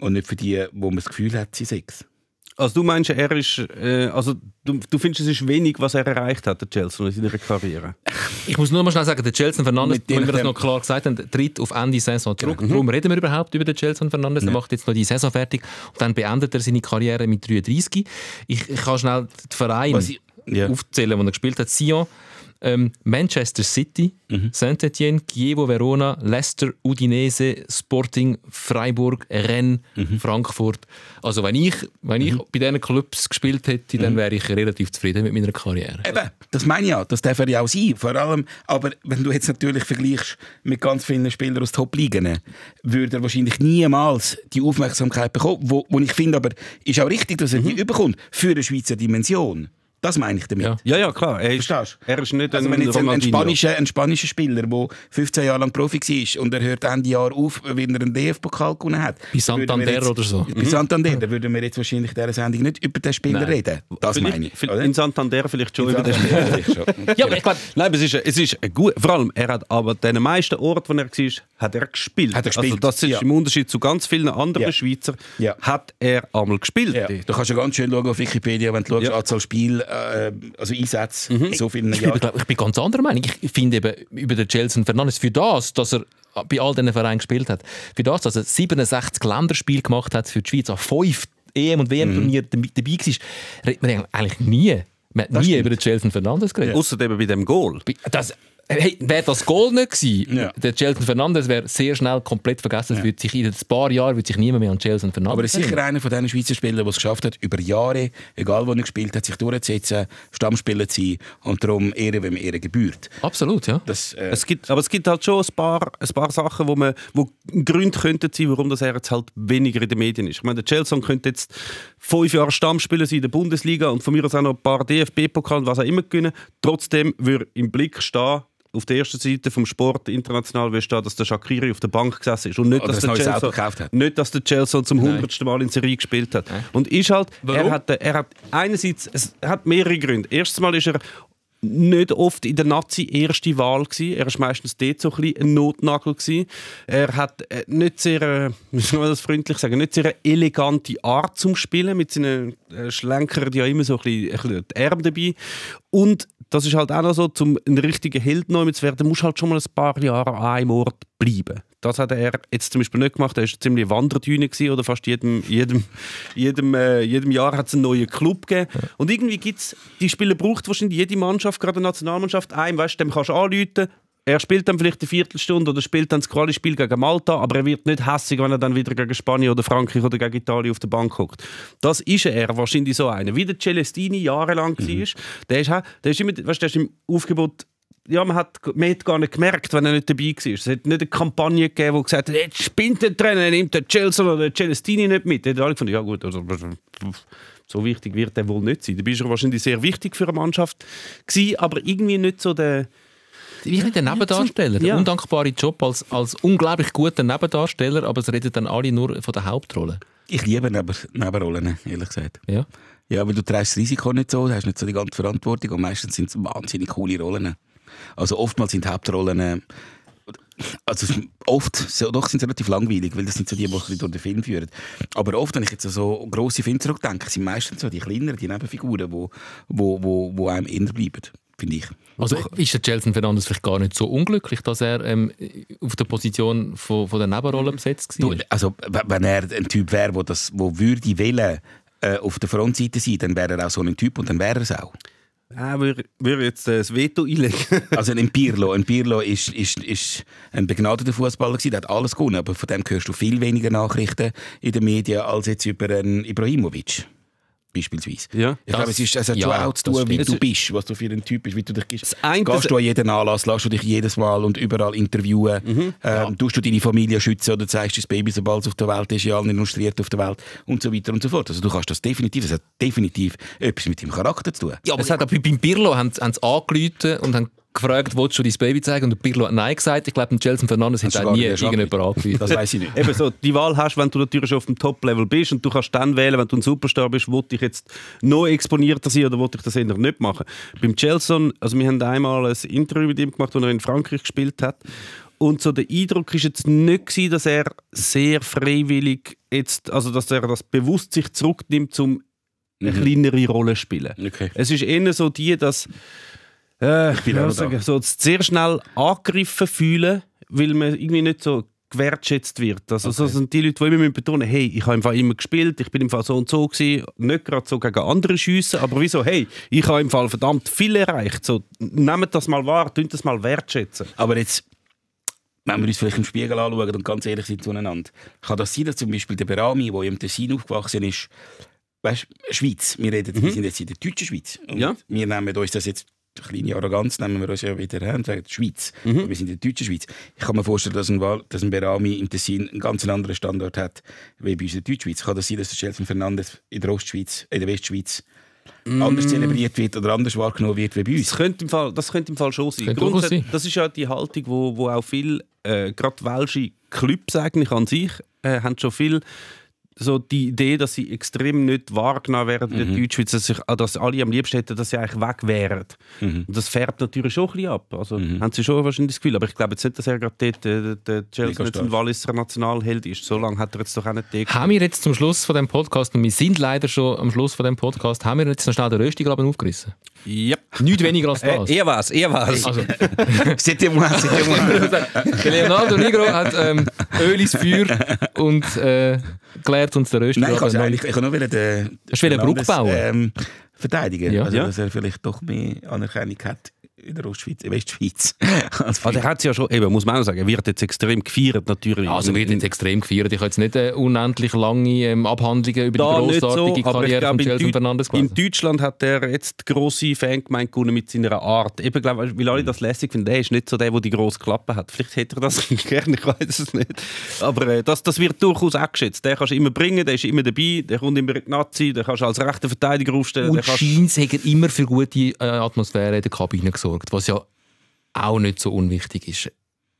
Und nicht für die, wo man das Gefühl hat, sie sechs. Also du meinst, er ist, äh, also du, du findest, es ist wenig, was er erreicht hat, der Chelsea in seiner Karriere? Ich muss nur mal schnell sagen, der Chelsea Fernandes, wenn wir das noch klar gesagt haben, tritt auf Ende Saison zurück. Genau. Mhm. Warum reden wir überhaupt über den Chelsea Fernandes? Ja. Er macht jetzt noch die Saison fertig und dann beendet er seine Karriere mit 33. Ich, ich kann schnell den Verein aufzählen, wo er gespielt hat. Sion, ähm, Manchester City, mhm. Saint-Etienne, Chievo Verona, Leicester, Udinese, Sporting, Freiburg, Rennes, mhm. Frankfurt. Also wenn ich, wenn ich mhm. bei diesen Clubs gespielt hätte, dann mhm. wäre ich relativ zufrieden mit meiner Karriere. Eben, das meine ich ja. Das darf er ja auch sein. Vor allem, aber wenn du jetzt natürlich vergleichst mit ganz vielen Spielern aus Top-Ligen, würde er wahrscheinlich niemals die Aufmerksamkeit bekommen, wo, wo ich finde, aber ist auch richtig, dass er die mhm. überkommt für eine Schweizer Dimension. Das meine ich damit. Ja, ja, ja klar. Er ist, Er ist nicht also, ein, jetzt ein, ein, spanischer, ein spanischer Spieler, der 15 Jahre lang Profi war und er hört Ende Jahr auf, wenn er einen DF-Pokal gewonnen hat. Bei Santander jetzt, oder so. Bei mhm. Santander, da würden wir jetzt wahrscheinlich in dieser Sendung nicht über den Spieler Nein. reden. Das vielleicht, meine ich. In Santander vielleicht schon in über den Spieler. ja, aber ich glaube... Nein, es ist, es ist gut. Vor allem, er hat aber den meisten Ort, wo er war, hat er gespielt. Hat er also gespielt. Also das ist ja. im Unterschied zu ganz vielen anderen ja. Schweizer, ja. hat er einmal gespielt. Ja. Da kannst ja ganz schön schauen auf Wikipedia, wenn du schaust, Anzahl Spiel, äh, also Einsätze mhm. so vielen ich, Jahren. Bin, ich bin ganz anderer Meinung. Ich finde eben über den Chelsea Fernandes für das, dass er bei all diesen Vereinen gespielt hat, für das, dass er 67 Länderspiele gemacht hat für die Schweiz, an fünf EM- und WM-Turnieren mhm. dabei war, redet man eigentlich nie man hat das nie stimmt. über den Chelsea Fernandes geredet. Ja. Außerdem bei dem Goal. Das, äh, hey, wäre das Goal nicht gewesen, ja. der Chelsea Fernandes wäre sehr schnell komplett vergessen. ja. wird sich in ein paar Jahren wird sich niemand mehr an Chelsea Fernandes Aber er ist sicher einer von diesen Schweizer Spielern, der es geschafft hat, über Jahre, egal wo er gespielt hat, sich durchzusetzen, Stammspieler zu sein und darum Ehre, wenn man Ehre gebührt. Absolut, ja. Das, äh es gibt, aber es gibt halt schon ein paar, ein paar Sachen, wo, man, wo Gründe könnten sein, warum das er jetzt halt weniger in den Medien ist. Ich meine, der Chelsea könnte jetzt fünf Jahre Stammspieler sein in der Bundesliga und von mir aus auch noch ein paar DFB-Pokal und was auch immer gewinnen. Trotzdem würde im Blick stehen, auf der ersten Seite vom Sport international willst du, dass der Shakiri auf der Bank gesessen ist und nicht, dass, das der Chelsea, hat. nicht dass der Chelsea zum hundertsten Mal in Serie gespielt hat. Äh? Und ist halt, Warum? er hat, er hat einerseits, es hat mehrere Gründe. Erstens mal ist er nicht oft in der Nazi erste Wahl gewesen. Er war meistens dort so ein, ein Notnagel. Gewesen. Er hat äh, nicht sehr, müssen äh, wir das freundlich sagen, nicht sehr elegante Art zum Spielen, mit seinen äh, Schlenkern, die ja immer so ein bisschen, ein bisschen die Arme dabei. Und das ist halt auch noch so, um ein richtiger Held neu zu werden, musst halt schon mal ein paar Jahre an einem Ort bleiben. Das hat er jetzt zum Beispiel nicht gemacht. Er war ziemlich Wanderdüne oder fast jedem, jedem, jedem, äh, jedem Jahr hat es einen neuen Club gegeben. Und irgendwie gibt es, die Spieler braucht wahrscheinlich jede Mannschaft, gerade eine Nationalmannschaft, einen, weißt du, dem kannst du anrufen, er spielt dann vielleicht eine Viertelstunde oder spielt dann das Quali-Spiel gegen Malta, aber er wird nicht hässlich, wenn er dann wieder gegen Spanien oder Frankreich oder gegen Italien auf der Bank guckt. Das ist er wahrscheinlich so einer. Wie der Celestini jahrelang mhm. war, der ist, der ist immer, weißt, der ist im Aufgebot ja, man hat, man hat gar nicht gemerkt, wenn er nicht dabei war. Es hat nicht eine Kampagne gegeben, die gesagt hat, jetzt spinnt der Trainer, nimmt den Chelsea oder den Celestini nicht mit. Da haben alle gefunden, ja gut, also, so wichtig wird er wohl nicht sein. Da war er wahrscheinlich sehr wichtig für eine Mannschaft gewesen, aber irgendwie nicht so der wie ein Nebendarsteller. Der ja. undankbare Job als, als unglaublich guter Nebendarsteller, aber es reden dann alle nur von der Hauptrolle. Ich liebe Neben Nebenrollen, ehrlich gesagt. Ja. Ja, aber du trägst das Risiko nicht so, du hast nicht so die ganze Verantwortung und meistens sind es wahnsinnig coole Rollen. Also oftmals sind Hauptrollen äh, also oft, so, doch sind sie relativ langweilig, weil das sind so die, die durch den Film führen. Aber oft, wenn ich jetzt an so grosse Filme zurückdenke, sind meistens so die kleineren, die Nebenfiguren, die wo, wo, wo, einem inne bleiben finde ich. Also ist der Gelson Fernandes vielleicht gar nicht so unglücklich, dass er ähm, auf der Position von, von der Nebenrolle mhm. besetzt war? Also wenn er ein Typ wäre, der wo das wo würde wählen, äh, auf der Frontseite sein, dann wäre er auch so ein Typ und dann wäre er es auch. Ah, würde wür jetzt äh, das Veto einlegen. also ein Pirlo, ein Pirlo ist, ist, ist ein begnadeter Fußballer der hat alles gewonnen, aber von dem hörst du viel weniger Nachrichten in den Medien als jetzt über einen ähm, Ibrahimovic beispielsweise. Ja. Ich glaube, es, ist, es hat ja, schon auch zu tun, wie du bist, was du für ein Typ bist, wie du dich gibst. Gehst du an jeden Anlass, lässt du dich jedes Mal und überall interviewen, mhm. ähm, ja. tust du deine Familie schützen oder zeigst du das Baby, sobald es auf der Welt ist, ja, nicht illustriert auf der Welt und so weiter und so fort. Also du kannst das definitiv, es hat definitiv etwas mit deinem Charakter zu tun. Ja, aber es hat auch bei Birlo haben, haben sie angerufen und haben gefragt, willst du dein Baby zeigen? Und der Pirlo hat Nein gesagt. Ich glaube, Chelsea Fernandes hat auch nie irgendjemand angewiesen. Das weiß ich nicht. Eben so, die Wahl hast, wenn du natürlich schon auf dem Top-Level bist und du kannst dann wählen, wenn du ein Superstar bist, will ich jetzt noch exponierter sein oder will ich das eher nicht machen? Beim Chelsea, also wir haben einmal ein Interview mit ihm gemacht, wo er in Frankreich gespielt hat. Und so der Eindruck war jetzt nicht gewesen, dass er sehr freiwillig jetzt, also dass er das bewusst sich zurücknimmt, um eine mhm. kleinere Rolle zu spielen. Okay. Es ist eher so die, dass äh, ich würde sagen, so sehr schnell angegriffen fühlen, weil man irgendwie nicht so wertschätzt wird. Also okay. so sind die Leute, die immer betonen, hey, ich habe im immer gespielt, ich bin im Fall so und so gewesen, nicht gerade so gegen andere schiessen, aber wieso, hey, ich habe im Fall verdammt viel erreicht. So, nehmt das mal wahr, tut das mal wertschätzen. Aber jetzt, wenn wir uns vielleicht im Spiegel anschauen und ganz ehrlich sind zueinander, kann das sein, dass zum Beispiel der Berami, der im Tessin aufgewachsen ist, weißt, Schweiz, wir, reden, mhm. wir sind jetzt in der deutschen Schweiz und ja. wir nehmen uns das jetzt eine kleine Arroganz nehmen wir uns ja wieder her und sagen, Schweiz. Mhm. Wir sind in der deutschen Schweiz. Ich kann mir vorstellen, dass ein, Wal, dass ein Berami im Tessin einen ganz anderen Standort hat, wie bei uns in der Deutschschweiz. Kann das sein, dass der Shelton Fernandes in der Ostschweiz, in der Westschweiz mm. anders zelebriert wird oder anders wahrgenommen wird wie bei uns? Das könnte im Fall, das könnte im Fall schon sein. Grundsätzlich, sein. das ist ja die Haltung, wo, wo auch viele, äh, gerade welsche Clubs eigentlich an sich, äh, haben schon viel so die Idee, dass sie extrem nicht wahrgenommen werden mhm. in der Deutschschweiz, dass, ich, ah, dass alle am liebsten hätten, dass sie eigentlich weg wären. Mhm. Und das färbt natürlich schon ein bisschen ab. Also mhm. haben sie schon wahrscheinlich das Gefühl. Aber ich glaube jetzt nicht, dass er gerade äh, der, der Chelsea nicht ein Walliser Nationalheld ist. So lange hat er jetzt doch auch nicht den Haben wir jetzt zum Schluss von dem Podcast, und wir sind leider schon am Schluss von dem Podcast, haben wir jetzt noch schnell den Röstigraben aufgerissen? Ja. Nicht weniger als äh, das. Äh, er war's, er Seht ihr c'était seht ihr moi. Leonardo Nigro hat ähm, Öl ins Feuer und... Äh, geklärt und der Österreich... Nein, ich kann eigentlich... Ich kann nur wieder den... Hast du wieder Brückbauer? Ähm, verteidigen. Ja. Also, dass er vielleicht doch mehr Anerkennung hat in der Ostschweiz, in Westschweiz. also also ah, hat es ja schon, eben, muss man auch sagen, wird jetzt extrem gefeiert natürlich. Also wird jetzt extrem gefeiert. Ich habe jetzt nicht äh, unendlich lange ähm, Abhandlungen über da die grossartige so, Karriere von Chelsea Fernandes gelesen. In Deutschland hat er jetzt grosse Fangemeinde gewonnen mit seiner Art. Eben, glaub, weil alle mhm. das lässig finden, er ist nicht so der, der die grosse Klappe hat. Vielleicht hätte er das gerne, ich weiß es nicht. Aber äh, das, das wird durchaus angeschätzt. Den kannst du immer bringen, der ist immer dabei, der kommt immer in Nazi, der kannst du als rechter Verteidiger aufstellen. Und Schein immer für gute äh, Atmosphäre in der Kabine gesorgt anschaut, was ja auch nicht so unwichtig ist.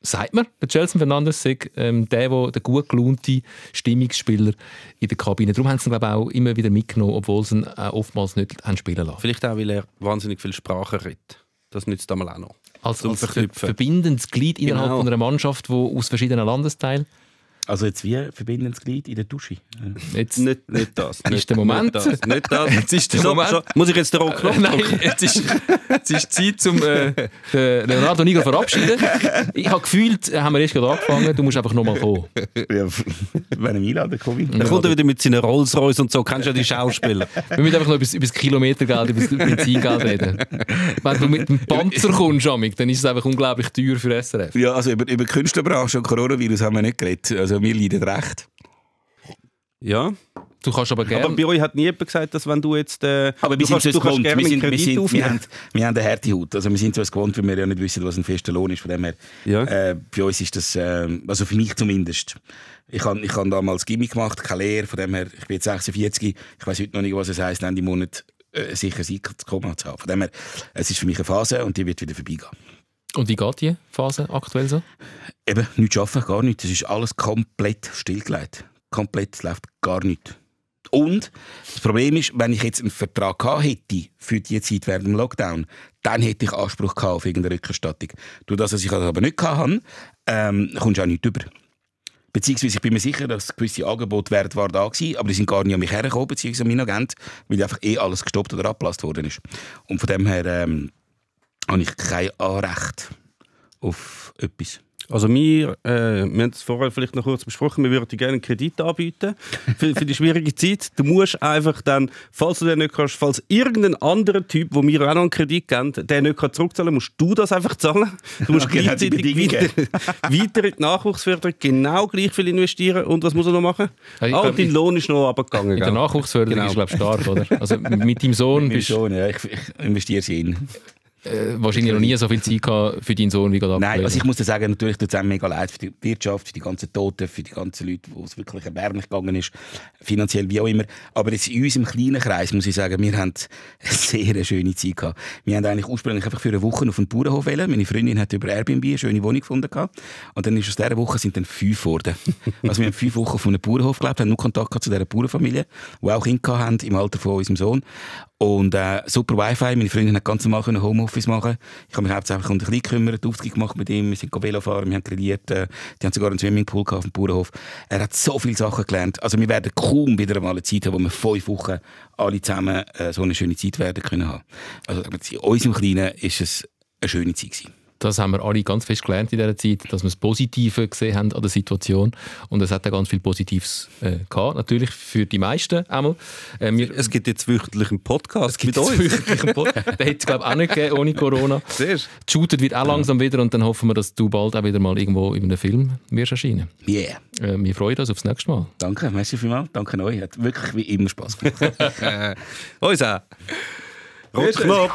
Sagt man, der Chelsea Fernandes sei ähm, der, der, der gut gelaunte Stimmungsspieler in der Kabine. Darum haben sie ihn glaube auch immer wieder mitgenommen, obwohl sie ihn äh, oftmals nicht haben spielen lassen. Vielleicht auch, weil er wahnsinnig viel Sprache redet. Das nützt einmal auch noch. Als, als ver verbindendes Glied innerhalb genau. einer Mannschaft, die aus verschiedenen Landesteilen also jetzt wir verbinden das Glied in der Dusche. Äh, jetzt nicht, nicht das. Nicht, ist der Moment. Nicht das. Nicht das. Jetzt ist der Moment. So, muss ich jetzt den Rock Knopf äh, Nein, jetzt ist, jetzt ist Zeit, zum äh, Leonardo Nigo verabschieden. Ich habe gefühlt, äh, haben wir erst gerade angefangen, du musst einfach nochmal kommen. Ja, wenn ich einladen komme. Dann kommt er wieder mit seinen Rolls Royce und so. Kennst du ja die Schauspieler. Wir müssen einfach noch über, über das Kilometergeld, über das Benzingeld reden. Wenn du mit dem Panzer kommst, dann ist es einfach unglaublich teuer für SRF. Ja, also über, über Künstlerbranche und Coronavirus haben wir nicht geredet. Also also wir leiden recht. Ja. Du kannst aber gerne... Aber bei euch hat nie jemand gesagt, dass wenn du jetzt... Äh, aber wir sind kannst, so gewohnt. Wir, sind, wir, sind, wir, haben, wir haben eine harte Haut. Also wir sind so es gewohnt, weil wir ja nicht wissen, was ein fester Lohn ist. Von dem her, ja. äh, bei uns ist das... Äh, also für mich zumindest. Ich habe ich hab damals Gimmick gemacht, keine Lehre. Von dem her, ich bin jetzt 46. Ich weiß heute noch nicht, was es heisst, Ende Monat äh, sicher ein Einkommen zu haben. Von dem her, es ist für mich eine Phase und die wird wieder vorbeigehen. Und wie geht die Phase aktuell so? eben nichts arbeiten, gar nichts. Es ist alles komplett stillgelegt. Komplett läuft gar nichts. Und das Problem ist, wenn ich jetzt einen Vertrag gehabt hätte für die Zeit während dem Lockdown, dann hätte ich Anspruch gehabt auf irgendeine Rückerstattung. Durch das, was ich das aber nicht hatte, ähm, kommst du auch nicht über. Beziehungsweise ich bin mir sicher, dass gewisse Angebote während war da waren, aber die sind gar nicht an mich hergekommen, beziehungsweise an meinen Agent, weil einfach eh alles gestoppt oder abgelastet worden ist. Und von dem her ähm, habe ich kein Anrecht auf etwas. Also wir, äh, wir haben es vorher vielleicht noch kurz besprochen, wir würden dir gerne einen Kredit anbieten für, für die schwierige Zeit. Du musst einfach dann, falls du den nicht kannst, falls irgendein anderer Typ, wo wir auch noch einen Kredit geben, den nicht kann zurückzahlen musst du das einfach zahlen. Du musst okay, gleichzeitig weiter, weiter in die Nachwuchsförderung genau gleich viel investieren. Und was muss er noch machen? Hey, ah, dein Lohn ist noch runtergegangen. In der Nachwuchsförderung genau. ist glaube ich stark, oder? Also mit deinem Sohn mit bist... Sohn, ja, ich, ich investiere in ihn äh, wahrscheinlich noch nie so viel Zeit gehabt für deinen Sohn wie gerade Nein, also ich muss dir sagen, natürlich tut es einem mega leid für die Wirtschaft, für die ganzen Toten, für die ganzen Leute, wo es wirklich erbärmlich gegangen ist, finanziell wie auch immer. Aber jetzt in unserem kleinen Kreis muss ich sagen, wir haben eine sehr schöne Zeit gehabt. Wir haben eigentlich ursprünglich einfach für eine Woche auf einen Bauernhof wählen. Meine Freundin hat über Airbnb eine schöne Wohnung gefunden gehabt. und dann ist aus dieser Woche sind dann fünf geworden. also wir haben fünf Wochen auf einem Bauernhof gelebt, haben nur Kontakt gehabt zu dieser Bauernfamilie, die auch Kinder hatten im Alter von unserem Sohn. Und äh, super Wi-Fi. Meine Freundin konnte ganz normal können Homeoffice machen. Ich habe mich hauptsächlich um den Kleinen die Aufgabe gemacht mit ihm. Wir sind Velo fahren, wir haben grilliert. Äh, die haben sogar einen Swimmingpool auf dem Bauernhof. Er hat so viele Sachen gelernt. Also wir werden kaum wieder einmal eine Zeit haben, wo wir fünf Wochen alle zusammen äh, so eine schöne Zeit werden können haben. Also in unserem Kleinen war es eine schöne Zeit gewesen. Das haben wir alle ganz fest gelernt in dieser Zeit, dass wir das Positive gesehen haben an der Situation. Und es hat auch ganz viel Positives äh, gehabt, natürlich für die meisten einmal. Äh, es gibt jetzt wöchentlich einen Podcast es gibt mit euch. Wöchentlich einen Podcast. Den hätte es, glaube ich, auch nicht gegeben ohne Corona. Siehst Die Shooter wird auch langsam wieder und dann hoffen wir, dass du bald auch wieder mal irgendwo in einem Film wirst erscheinen. Yeah. Äh, wir freuen uns aufs nächste Mal. Danke, merci vielmals. Danke euch. Hat wirklich wie immer Spaß gemacht. Uns auch. Rotknopf.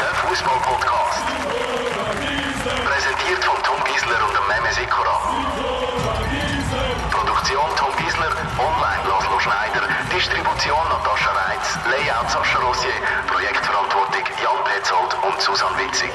Der Fußball-Podcast. Redaktion Natascha Reitz, Layout Sascha Rosier, Projektverantwortung Jan Petzold und Susan Witzig.